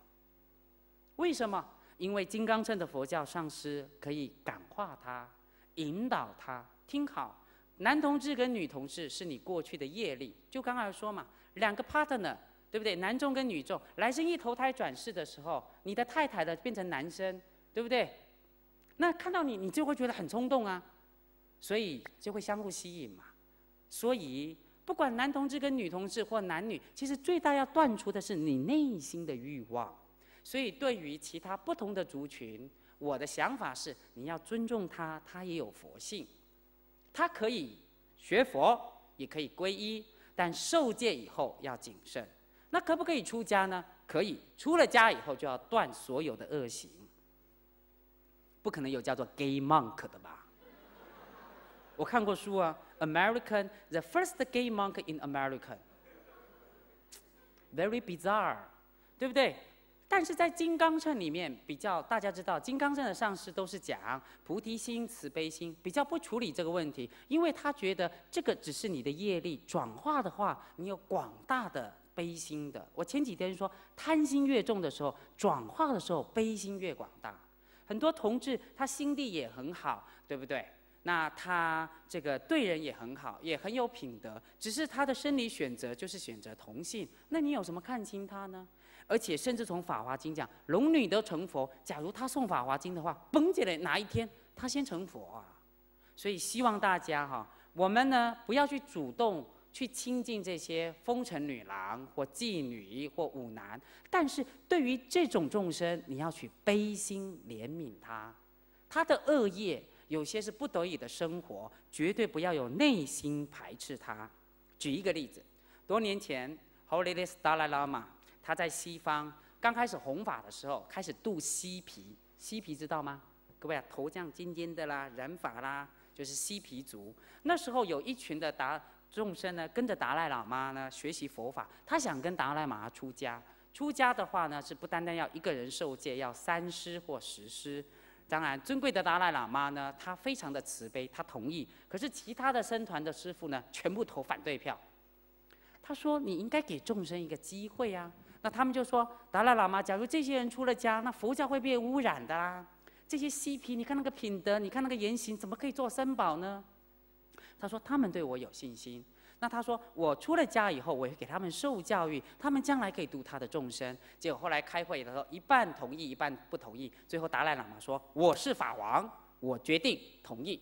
为什么？因为金刚乘的佛教上师可以感化他、引导他。听好。男同志跟女同志是你过去的业力，就刚才说嘛，两个 partner，对不对？男众跟女众，来生一投胎转世的时候，你的太太的变成男生，对不对？那看到你，你就会觉得很冲动啊，所以就会相互吸引嘛。所以不管男同志跟女同志或男女，其实最大要断除的是你内心的欲望。所以对于其他不同的族群，我的想法是你要尊重他，他也有佛性。他可以学佛，也可以皈依，但受戒以后要谨慎。那可不可以出家呢？可以，出了家以后就要断所有的恶行。不可能有叫做 gay monk 的吧？我看过书啊，《American》the first gay monk in American，very bizarre，对不对？但是在金刚秤里面，比较大家知道，金刚阵的上师都是讲菩提心、慈悲心，比较不处理这个问题，因为他觉得这个只是你的业力转化的话，你有广大的悲心的。我前几天说，贪心越重的时候，转化的时候悲心越广大。很多同志他心地也很好，对不对？那他这个对人也很好，也很有品德，只是他的生理选择就是选择同性，那你有什么看清他呢？而且，甚至从《法华经》讲，龙女都成佛。假如他送《法华经》的话，甭讲来哪一天他先成佛啊？所以，希望大家哈，我们呢不要去主动去亲近这些风尘女郎或妓女或舞男。但是对于这种众生，你要去悲心怜悯他，他的恶业有些是不得已的生活，绝对不要有内心排斥他。举一个例子，多年前，Holy 的 n 拉喇嘛。他在西方刚开始弘法的时候，开始度西皮，西皮知道吗？各位啊，头样尖尖的啦，染法啦，就是西皮族。那时候有一群的达众生呢，跟着达赖喇嘛呢学习佛法。他想跟达赖喇嘛出家，出家的话呢是不单单要一个人受戒，要三师或十师。当然，尊贵的达赖喇嘛呢，他非常的慈悲，他同意。可是其他的僧团的师傅呢，全部投反对票。他说：“你应该给众生一个机会呀。”那他们就说：“达赖喇嘛，假如这些人出了家，那佛教会被污染的啦。这些西皮，你看那个品德，你看那个言行，怎么可以做僧宝呢？”他说：“他们对我有信心。那他说，我出了家以后，我会给他们受教育，他们将来可以度他的众生。”结果后来开会的时候，一半同意，一半不同意。最后达赖喇嘛说：“我是法王，我决定同意。”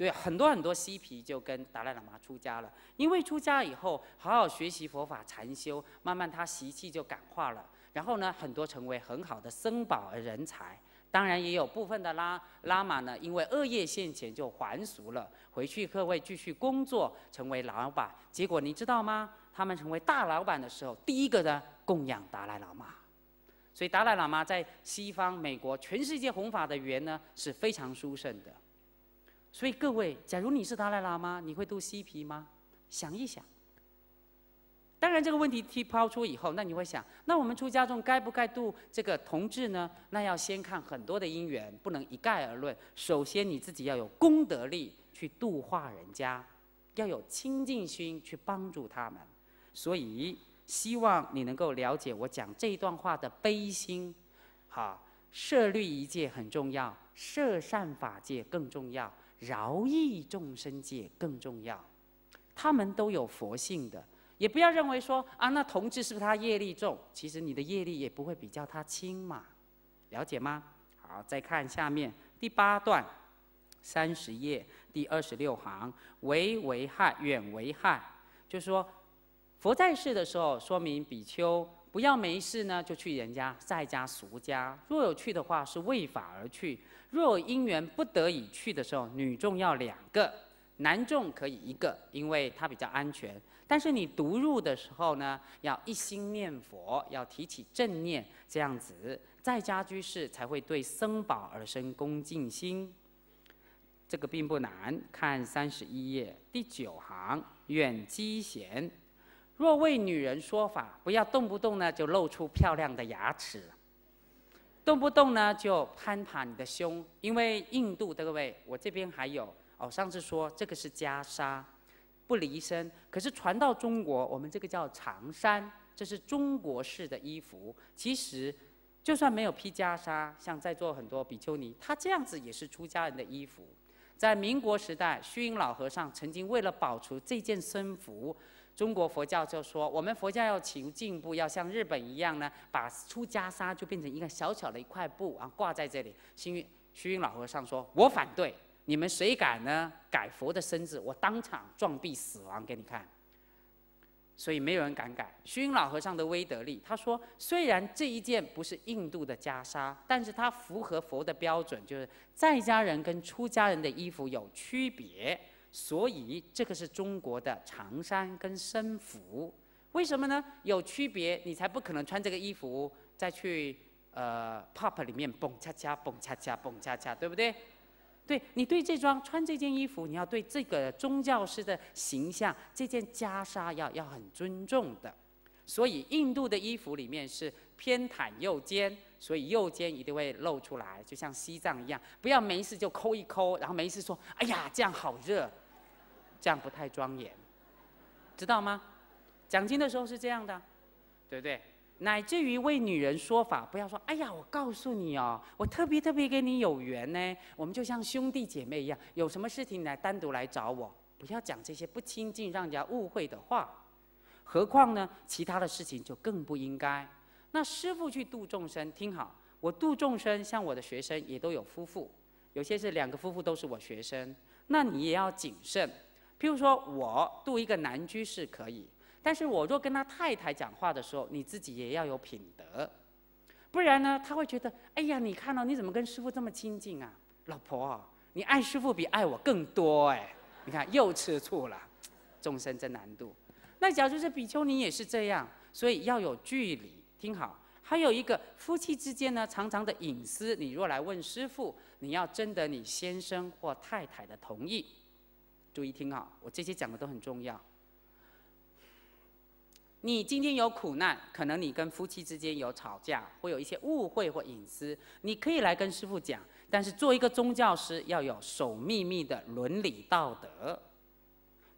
对，很多很多西皮就跟达赖喇嘛出家了，因为出家以后好好学习佛法禅修，慢慢他习气就感化了。然后呢，很多成为很好的僧宝人才。当然也有部分的拉拉玛呢，因为恶业现前就还俗了，回去各位继续工作，成为老板。结果你知道吗？他们成为大老板的时候，第一个呢供养达赖喇嘛。所以达赖喇嘛在西方美国全世界弘法的缘呢是非常殊胜的。所以各位，假如你是他的喇嘛，你会度西皮吗？想一想。当然，这个问题提抛出以后，那你会想，那我们出家中该不该度这个同志呢？那要先看很多的因缘，不能一概而论。首先，你自己要有功德力去度化人家，要有清净心去帮助他们。所以，希望你能够了解我讲这段话的悲心。好，摄律一界很重要，摄善法界更重要。饶益众生界更重要，他们都有佛性的，也不要认为说啊，那同志是不是他业力重？其实你的业力也不会比较他轻嘛，了解吗？好，再看下面第八段，三十页第二十六行，为为害远为害，就是说，佛在世的时候，说明比丘。不要没事呢就去人家在家俗家，若有去的话是为法而去；若因缘不得已去的时候，女众要两个，男众可以一个，因为它比较安全。但是你独入的时候呢，要一心念佛，要提起正念，这样子在家居士才会对僧宝而生恭敬心。这个并不难，看三十一页第九行，远积贤。若为女人说法，不要动不动呢就露出漂亮的牙齿，动不动呢就攀爬你的胸，因为印度的各位，我这边还有哦，上次说这个是袈裟，不离身。可是传到中国，我们这个叫长衫，这是中国式的衣服。其实，就算没有披袈裟，像在座很多比丘尼，他这样子也是出家人的衣服。在民国时代，虚云老和尚曾经为了保持这件僧服。中国佛教就说，我们佛教要求进步，要像日本一样呢，把出袈裟就变成一个小巧的一块布啊，挂在这里。幸运虚云老和尚说：“我反对，你们谁敢呢？改佛的身子，我当场撞壁死亡给你看。”所以没有人敢改。虚云老和尚的威德力，他说：“虽然这一件不是印度的袈裟，但是它符合佛的标准，就是在家人跟出家人的衣服有区别。”所以这个是中国的长衫跟僧服，为什么呢？有区别，你才不可能穿这个衣服再去呃 pop 里面蹦恰恰蹦恰恰蹦恰恰，对不对？对你对这装穿这件衣服，你要对这个宗教式的形象，这件袈裟要要很尊重的。所以印度的衣服里面是偏袒右肩，所以右肩一定会露出来，就像西藏一样，不要没事就抠一抠，然后没事说哎呀这样好热。这样不太庄严，知道吗？奖金的时候是这样的，对不对？乃至于为女人说法，不要说“哎呀，我告诉你哦，我特别特别跟你有缘呢，我们就像兄弟姐妹一样，有什么事情来单独来找我，不要讲这些不亲近、让人家误会的话。何况呢，其他的事情就更不应该。那师傅去度众生，听好，我度众生，像我的学生也都有夫妇，有些是两个夫妇都是我学生，那你也要谨慎。譬如说，我度一个男居士可以，但是我若跟他太太讲话的时候，你自己也要有品德，不然呢，他会觉得，哎呀，你看到你怎么跟师傅这么亲近啊？老婆，你爱师傅比爱我更多哎，你看又吃醋了，众生真难度。那假如是比丘尼也是这样，所以要有距离。听好，还有一个夫妻之间呢，常常的隐私，你若来问师傅，你要征得你先生或太太的同意。注意听好，我这些讲的都很重要。你今天有苦难，可能你跟夫妻之间有吵架，会有一些误会或隐私，你可以来跟师傅讲。但是做一个宗教师要有守秘密的伦理道德，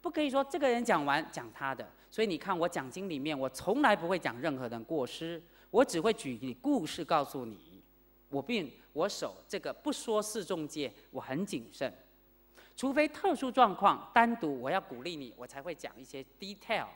不可以说这个人讲完讲他的。所以你看我讲经里面，我从来不会讲任何的过失，我只会举故事告诉你。我并我守这个不说事中戒，我很谨慎。除非特殊状况，单独我要鼓励你，我才会讲一些 detail。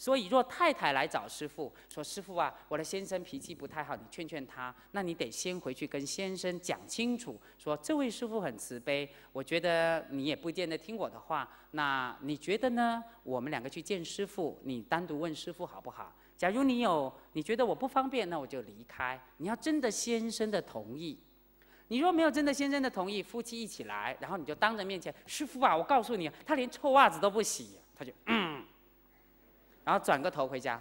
所以，若太太来找师傅说：“师傅啊，我的先生脾气不太好，你劝劝他。”那你得先回去跟先生讲清楚，说：“这位师傅很慈悲，我觉得你也不见得听我的话。”那你觉得呢？我们两个去见师傅，你单独问师傅好不好？假如你有你觉得我不方便，那我就离开。你要真的先生的同意。你若没有真的先生的同意，夫妻一起来，然后你就当着面前，师傅啊，我告诉你，他连臭袜子都不洗，他就嗯，然后转个头回家，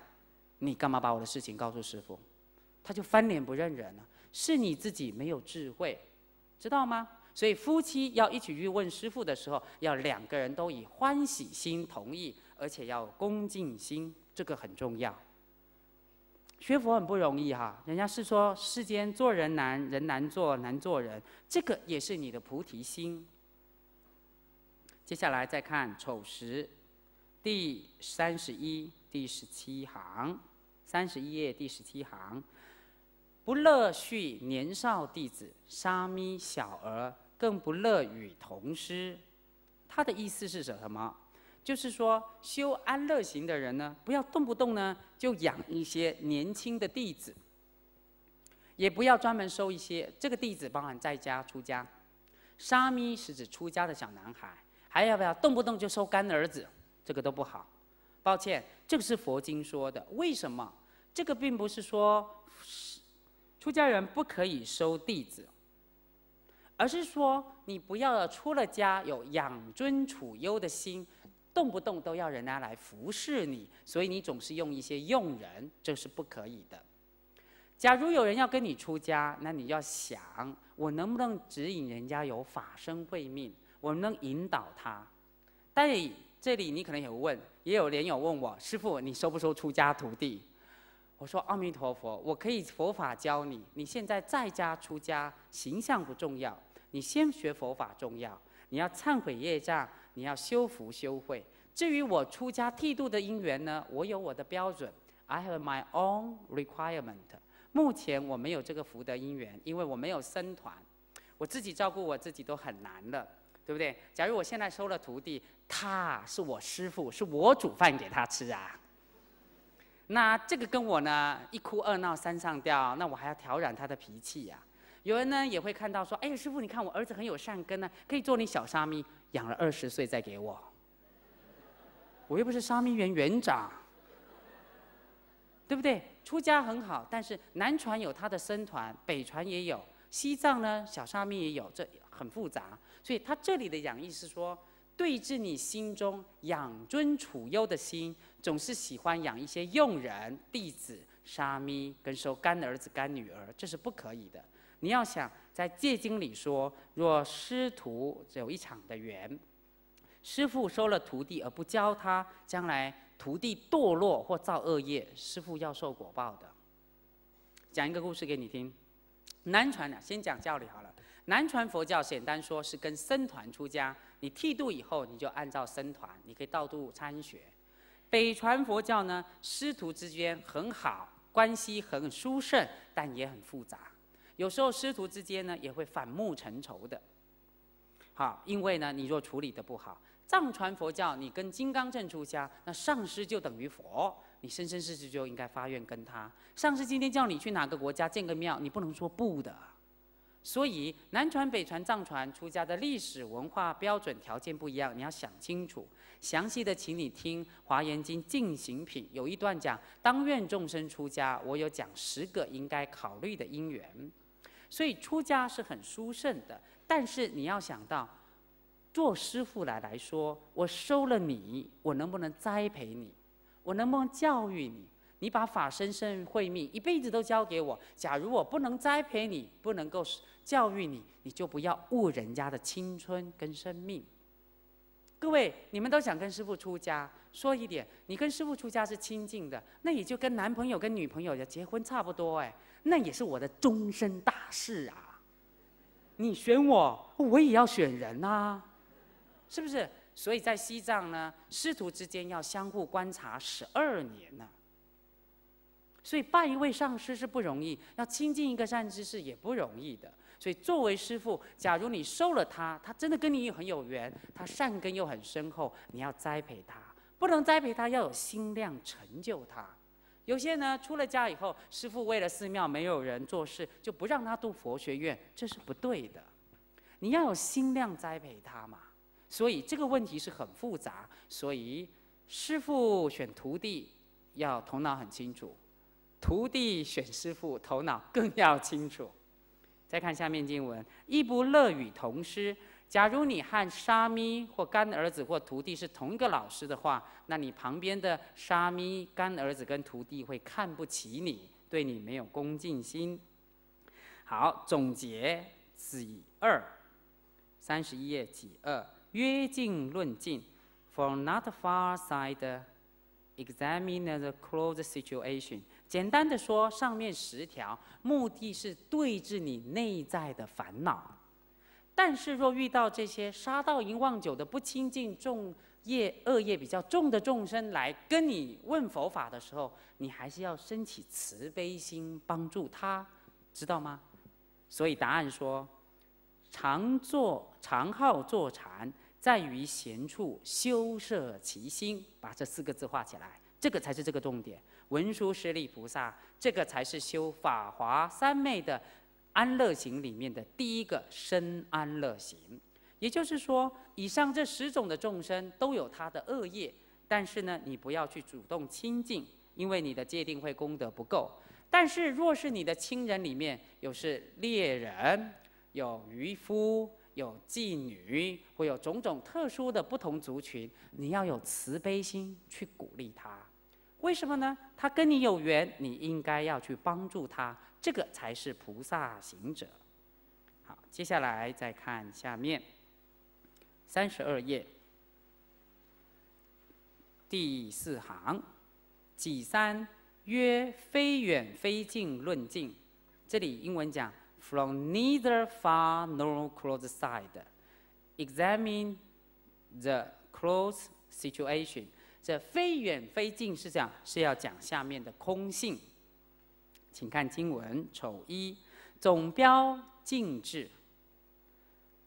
你干嘛把我的事情告诉师傅？他就翻脸不认人了，是你自己没有智慧，知道吗？所以夫妻要一起去问师傅的时候，要两个人都以欢喜心同意，而且要恭敬心，这个很重要。学佛很不容易哈，人家是说世间做人难，人难做，难做人，这个也是你的菩提心。接下来再看丑时，第三十一、第十七行，三十一页第十七行，不乐续年少弟子、沙弥小儿，更不乐与同师。他的意思是什么？就是说，修安乐行的人呢，不要动不动呢就养一些年轻的弟子，也不要专门收一些这个弟子，包含在家出家。沙弥是指出家的小男孩，还要不要动不动就收干儿子？这个都不好。抱歉，这个是佛经说的。为什么？这个并不是说是出家人不可以收弟子，而是说你不要出了家有养尊处优的心。动不动都要人家来服侍你，所以你总是用一些用人，这是不可以的。假如有人要跟你出家，那你要想，我能不能指引人家有法身慧命？我能引导他。但这里你可能有问，也有莲友问我，师父，你收不收出家徒弟？我说阿弥陀佛，我可以佛法教你。你现在在家出家，形象不重要，你先学佛法重要。你要忏悔业障。你要修福修慧。至于我出家剃度的因缘呢，我有我的标准。I have my own requirement。目前我没有这个福德因缘，因为我没有僧团，我自己照顾我自己都很难了，对不对？假如我现在收了徒弟，他是我师傅，是我煮饭给他吃啊。那这个跟我呢，一哭二闹三上吊，那我还要调染他的脾气呀。有人呢也会看到说，哎呀，师傅，你看我儿子很有善根呢，可以做你小沙弥。养了二十岁再给我，我又不是沙弥园园长，对不对？出家很好，但是南传有他的僧团，北传也有，西藏呢小沙弥也有，这很复杂。所以他这里的养意是说，对治你心中养尊处优的心，总是喜欢养一些佣人、弟子、沙弥，跟收干儿子、干女儿，这是不可以的。你要想在《戒经》里说，若师徒有一场的缘，师父收了徒弟而不教他，将来徒弟堕落或造恶业，师父要受果报的。讲一个故事给你听。南传的先讲教理好了。南传佛教简单说是跟僧团出家，你剃度以后你就按照僧团，你可以到度参学。北传佛教呢，师徒之间很好，关系很舒顺，但也很复杂。有时候师徒之间呢也会反目成仇的，好，因为呢你若处理的不好，藏传佛教你跟金刚正出家，那上师就等于佛，你生生世世就应该发愿跟他。上师今天叫你去哪个国家建个庙，你不能说不的。所以南传、北传、藏传出家的历史文化标准条件不一样，你要想清楚。详细的，请你听《华严经进行品》有一段讲当愿众生出家，我有讲十个应该考虑的因缘。所以出家是很殊胜的，但是你要想到，做师傅来来说，我收了你，我能不能栽培你？我能不能教育你？你把法身、身慧命一辈子都交给我，假如我不能栽培你，不能够教育你，你就不要误人家的青春跟生命。各位，你们都想跟师傅出家，说一点，你跟师傅出家是亲近的，那也就跟男朋友跟女朋友的结婚差不多哎。那也是我的终身大事啊！你选我，我也要选人呐，是不是？所以在西藏呢，师徒之间要相互观察十二年呢。所以拜一位上师是不容易，要亲近一个善知识也不容易的。所以作为师父，假如你收了他，他真的跟你很有缘，他善根又很深厚，你要栽培他，不能栽培他，要有心量成就他。有些呢，出了家以后，师父为了寺庙没有人做事，就不让他读佛学院，这是不对的。你要有心量栽培他嘛。所以这个问题是很复杂。所以师父选徒弟要头脑很清楚，徒弟选师父头脑更要清楚。再看下面经文，亦不乐与同师。假如你和沙弥或干儿子或徒弟是同一个老师的话，那你旁边的沙弥、干儿子跟徒弟会看不起你，对你没有恭敬心。好，总结几二，三十一页几二，约尽论尽 f o r not far side examine the close situation。简单的说，上面十条目的是对治你内在的烦恼。但是若遇到这些杀盗淫妄酒的不清净重业恶业比较重的众生来跟你问佛法的时候，你还是要升起慈悲心，帮助他，知道吗？所以答案说：常坐常好坐禅，在于闲处修摄其心。把这四个字画起来，这个才是这个重点。文殊师利菩萨，这个才是修法华三昧的。安乐行里面的第一个深安乐行，也就是说，以上这十种的众生都有他的恶业，但是呢，你不要去主动亲近，因为你的戒定慧功德不够。但是，若是你的亲人里面有是猎人、有渔夫、有妓女，或有种种特殊的不同族群，你要有慈悲心去鼓励他。为什么呢？他跟你有缘，你应该要去帮助他。这个才是菩萨行者。好，接下来再看下面，三十二页第四行，己三曰非远非近论近。这里英文讲：from neither far nor close side，examine the close situation。这非远非近是讲是要讲下面的空性。请看经文，丑一总标静志。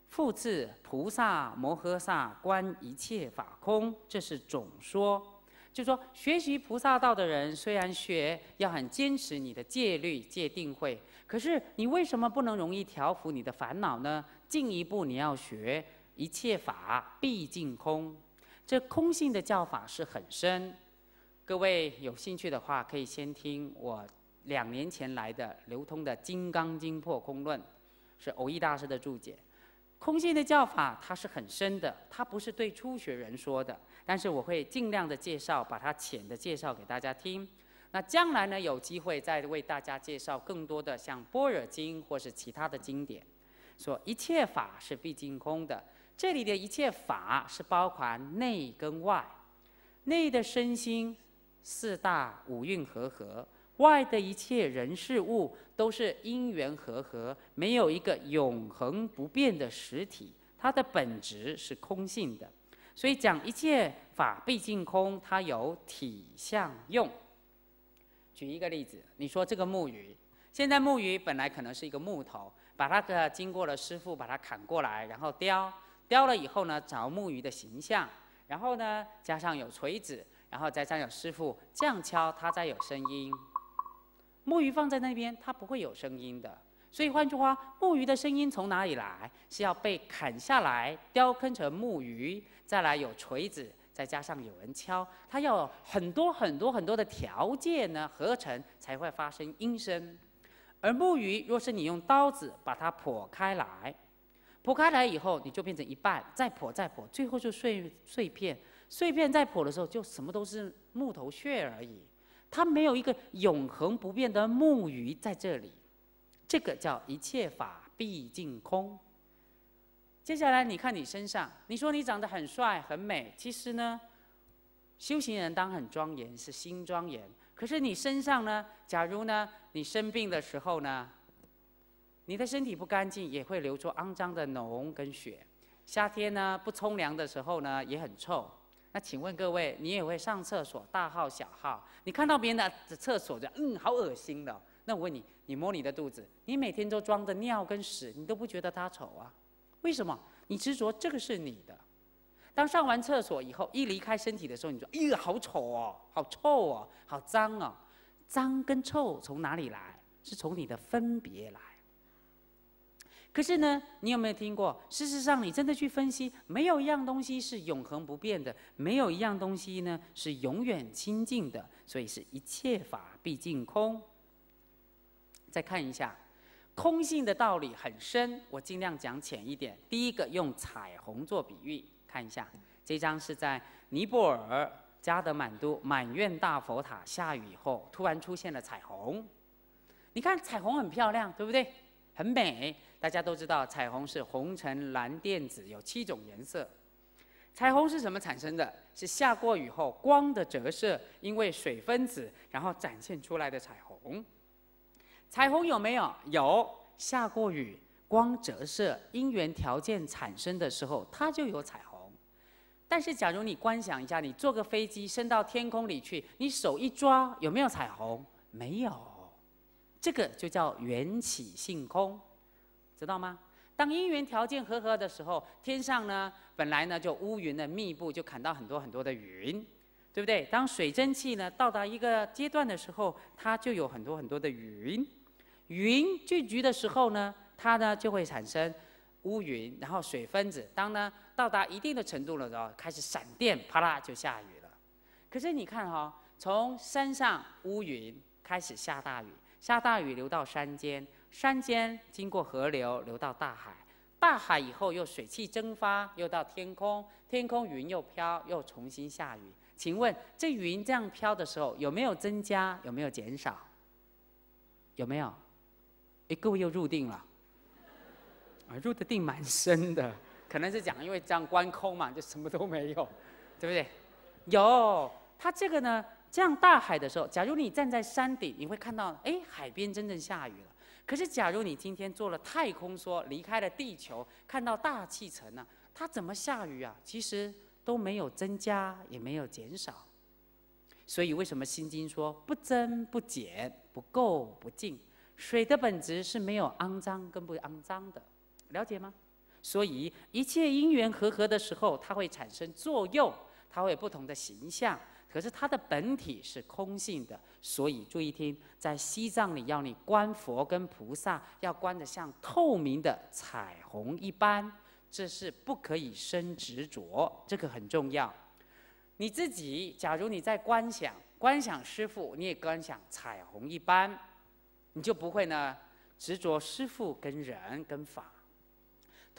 复次，菩萨摩诃萨观一切法空，这是总说，就说学习菩萨道的人，虽然学要很坚持你的戒律、戒定慧，可是你为什么不能容易调伏你的烦恼呢？进一步你要学一切法毕竟空，这空性的教法是很深。各位有兴趣的话，可以先听我。两年前来的流通的《金刚经破空论》，是欧益大师的注解。空性的教法，它是很深的，它不是对初学人说的。但是我会尽量的介绍，把它浅的介绍给大家听。那将来呢，有机会再为大家介绍更多的像《般若经》或是其他的经典，说一切法是毕竟空的。这里的一切法是包括内跟外，内的身心四大五蕴合合。外的一切人事物都是因缘和合，没有一个永恒不变的实体，它的本质是空性的。所以讲一切法毕竟空，它有体、相、用。举一个例子，你说这个木鱼，现在木鱼本来可能是一个木头，把它经过了师傅把它砍过来，然后雕雕了以后呢，找木鱼的形象，然后呢加上有锤子，然后再上有师傅这样敲，它才有声音。木鱼放在那边，它不会有声音的。所以换句话，木鱼的声音从哪里来？是要被砍下来、雕刻成木鱼，再来有锤子，再加上有人敲，它要很多很多很多的条件呢，合成才会发生音声。而木鱼，若是你用刀子把它剖开来，剖开来以后，你就变成一半，再剖再剖，最后就碎碎片，碎片再剖的时候，就什么都是木头屑而已。它没有一个永恒不变的木鱼在这里，这个叫一切法毕竟空。接下来，你看你身上，你说你长得很帅很美，其实呢，修行人当很庄严，是心庄严。可是你身上呢，假如呢你生病的时候呢，你的身体不干净，也会流出肮脏的脓跟血。夏天呢不冲凉的时候呢也很臭。那请问各位，你也会上厕所，大号小号？你看到别人的厕所就嗯，好恶心的。那我问你，你摸你的肚子，你每天都装着尿跟屎，你都不觉得它丑啊？为什么？你执着这个是你的。当上完厕所以后，一离开身体的时候，你说：“呀，好丑哦，好臭哦，好脏哦。”脏跟臭从哪里来？是从你的分别来。可是呢，你有没有听过？事实上，你真的去分析，没有一样东西是永恒不变的，没有一样东西呢是永远清净的。所以是一切法毕竟空。再看一下，空性的道理很深，我尽量讲浅一点。第一个用彩虹做比喻，看一下，这张是在尼泊尔加德满都满院大佛塔下雨后，突然出现了彩虹。你看彩虹很漂亮，对不对？很美。大家都知道，彩虹是红橙蓝靛紫，有七种颜色。彩虹是什么产生的？是下过雨后光的折射，因为水分子，然后展现出来的彩虹。彩虹有没有？有，下过雨，光折射，因缘条件产生的时候，它就有彩虹。但是，假如你观想一下，你坐个飞机升到天空里去，你手一抓，有没有彩虹？没有。这个就叫缘起性空。知道吗？当因缘条件合合的时候，天上呢本来呢就乌云的密布，就砍到很多很多的云，对不对？当水蒸气呢到达一个阶段的时候，它就有很多很多的云，云聚集的时候呢，它呢就会产生乌云，然后水分子当呢到达一定的程度了之后，开始闪电，啪啦就下雨了。可是你看哈，从山上乌云开始下大雨，下大雨流到山间。山间经过河流，流到大海，大海以后又水汽蒸发，又到天空，天空云又飘，又重新下雨。请问这云这样飘的时候，有没有增加？有没有减少？有没有？哎，各位又入定了。啊，入的定蛮深的，可能是讲因为这样观空嘛，就什么都没有，对不对？有，它这个呢，这样大海的时候，假如你站在山顶，你会看到哎，海边真正下雨了。可是，假如你今天做了太空梭离开了地球，看到大气层呢，它怎么下雨啊？其实都没有增加，也没有减少。所以，为什么心经说不增不减、不垢不净？水的本质是没有肮脏跟不肮脏的，了解吗？所以，一切因缘和合的时候，它会产生作用，它会有不同的形象。可是它的本体是空性的，所以注意听，在西藏里要你观佛跟菩萨，要观的像透明的彩虹一般，这是不可以生执着，这个很重要。你自己假如你在观想，观想师父，你也观想彩虹一般，你就不会呢执着师父跟人跟法。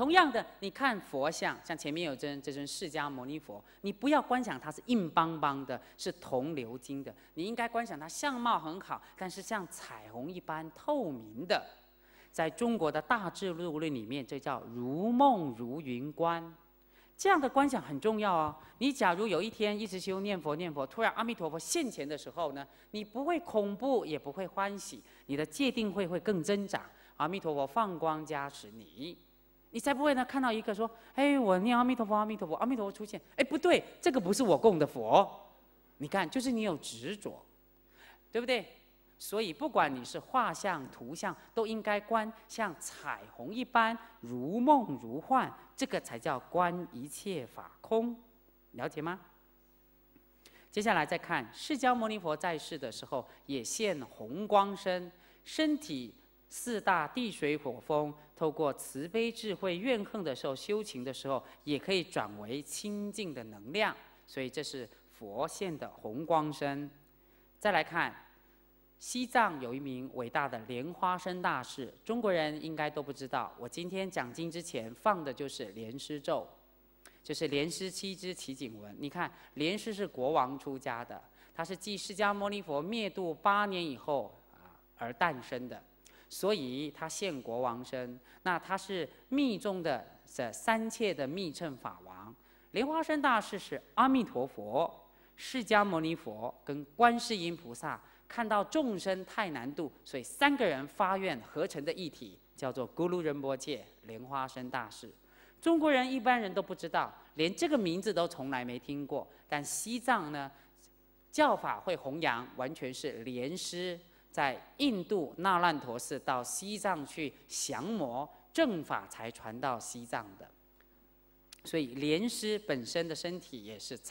同样的，你看佛像，像前面有尊这尊释迦牟尼佛，你不要观想它是硬邦邦的，是铜鎏金的，你应该观想它相貌很好，但是像彩虹一般透明的。在中国的大智论里面，这叫如梦如云观，这样的观想很重要啊。你假如有一天一直修念佛念佛，突然阿弥陀佛现前的时候呢，你不会恐怖，也不会欢喜，你的界定会会更增长。阿弥陀佛放光加持你。你才不会呢？看到一个说：“哎，我念阿弥陀佛，阿弥陀佛，阿弥陀佛出现。”哎，不对，这个不是我供的佛。你看，就是你有执着，对不对？所以，不管你是画像、图像，都应该观像彩虹一般，如梦如幻，这个才叫观一切法空，了解吗？接下来再看释迦牟尼佛在世的时候，也现红光身，身体四大地水火风。透过慈悲智慧，怨恨的时候、修行的时候，也可以转为清净的能量，所以这是佛现的红光身。再来看，西藏有一名伟大的莲花生大师，中国人应该都不知道。我今天讲经之前放的就是莲师咒，就是莲师七支祈景文。你看，莲师是国王出家的，他是继释迦牟尼佛灭度八年以后啊而诞生的。所以他现国王身，那他是密宗的这三切的密乘法王。莲花生大士是阿弥陀佛、释迦牟尼佛跟观世音菩萨看到众生太难度，所以三个人发愿合成的一体，叫做咕噜仁波切莲花生大士。中国人一般人都不知道，连这个名字都从来没听过。但西藏呢，教法会弘扬，完全是莲师。在印度那烂陀寺到西藏去降魔正法才传到西藏的，所以莲师本身的身体也是。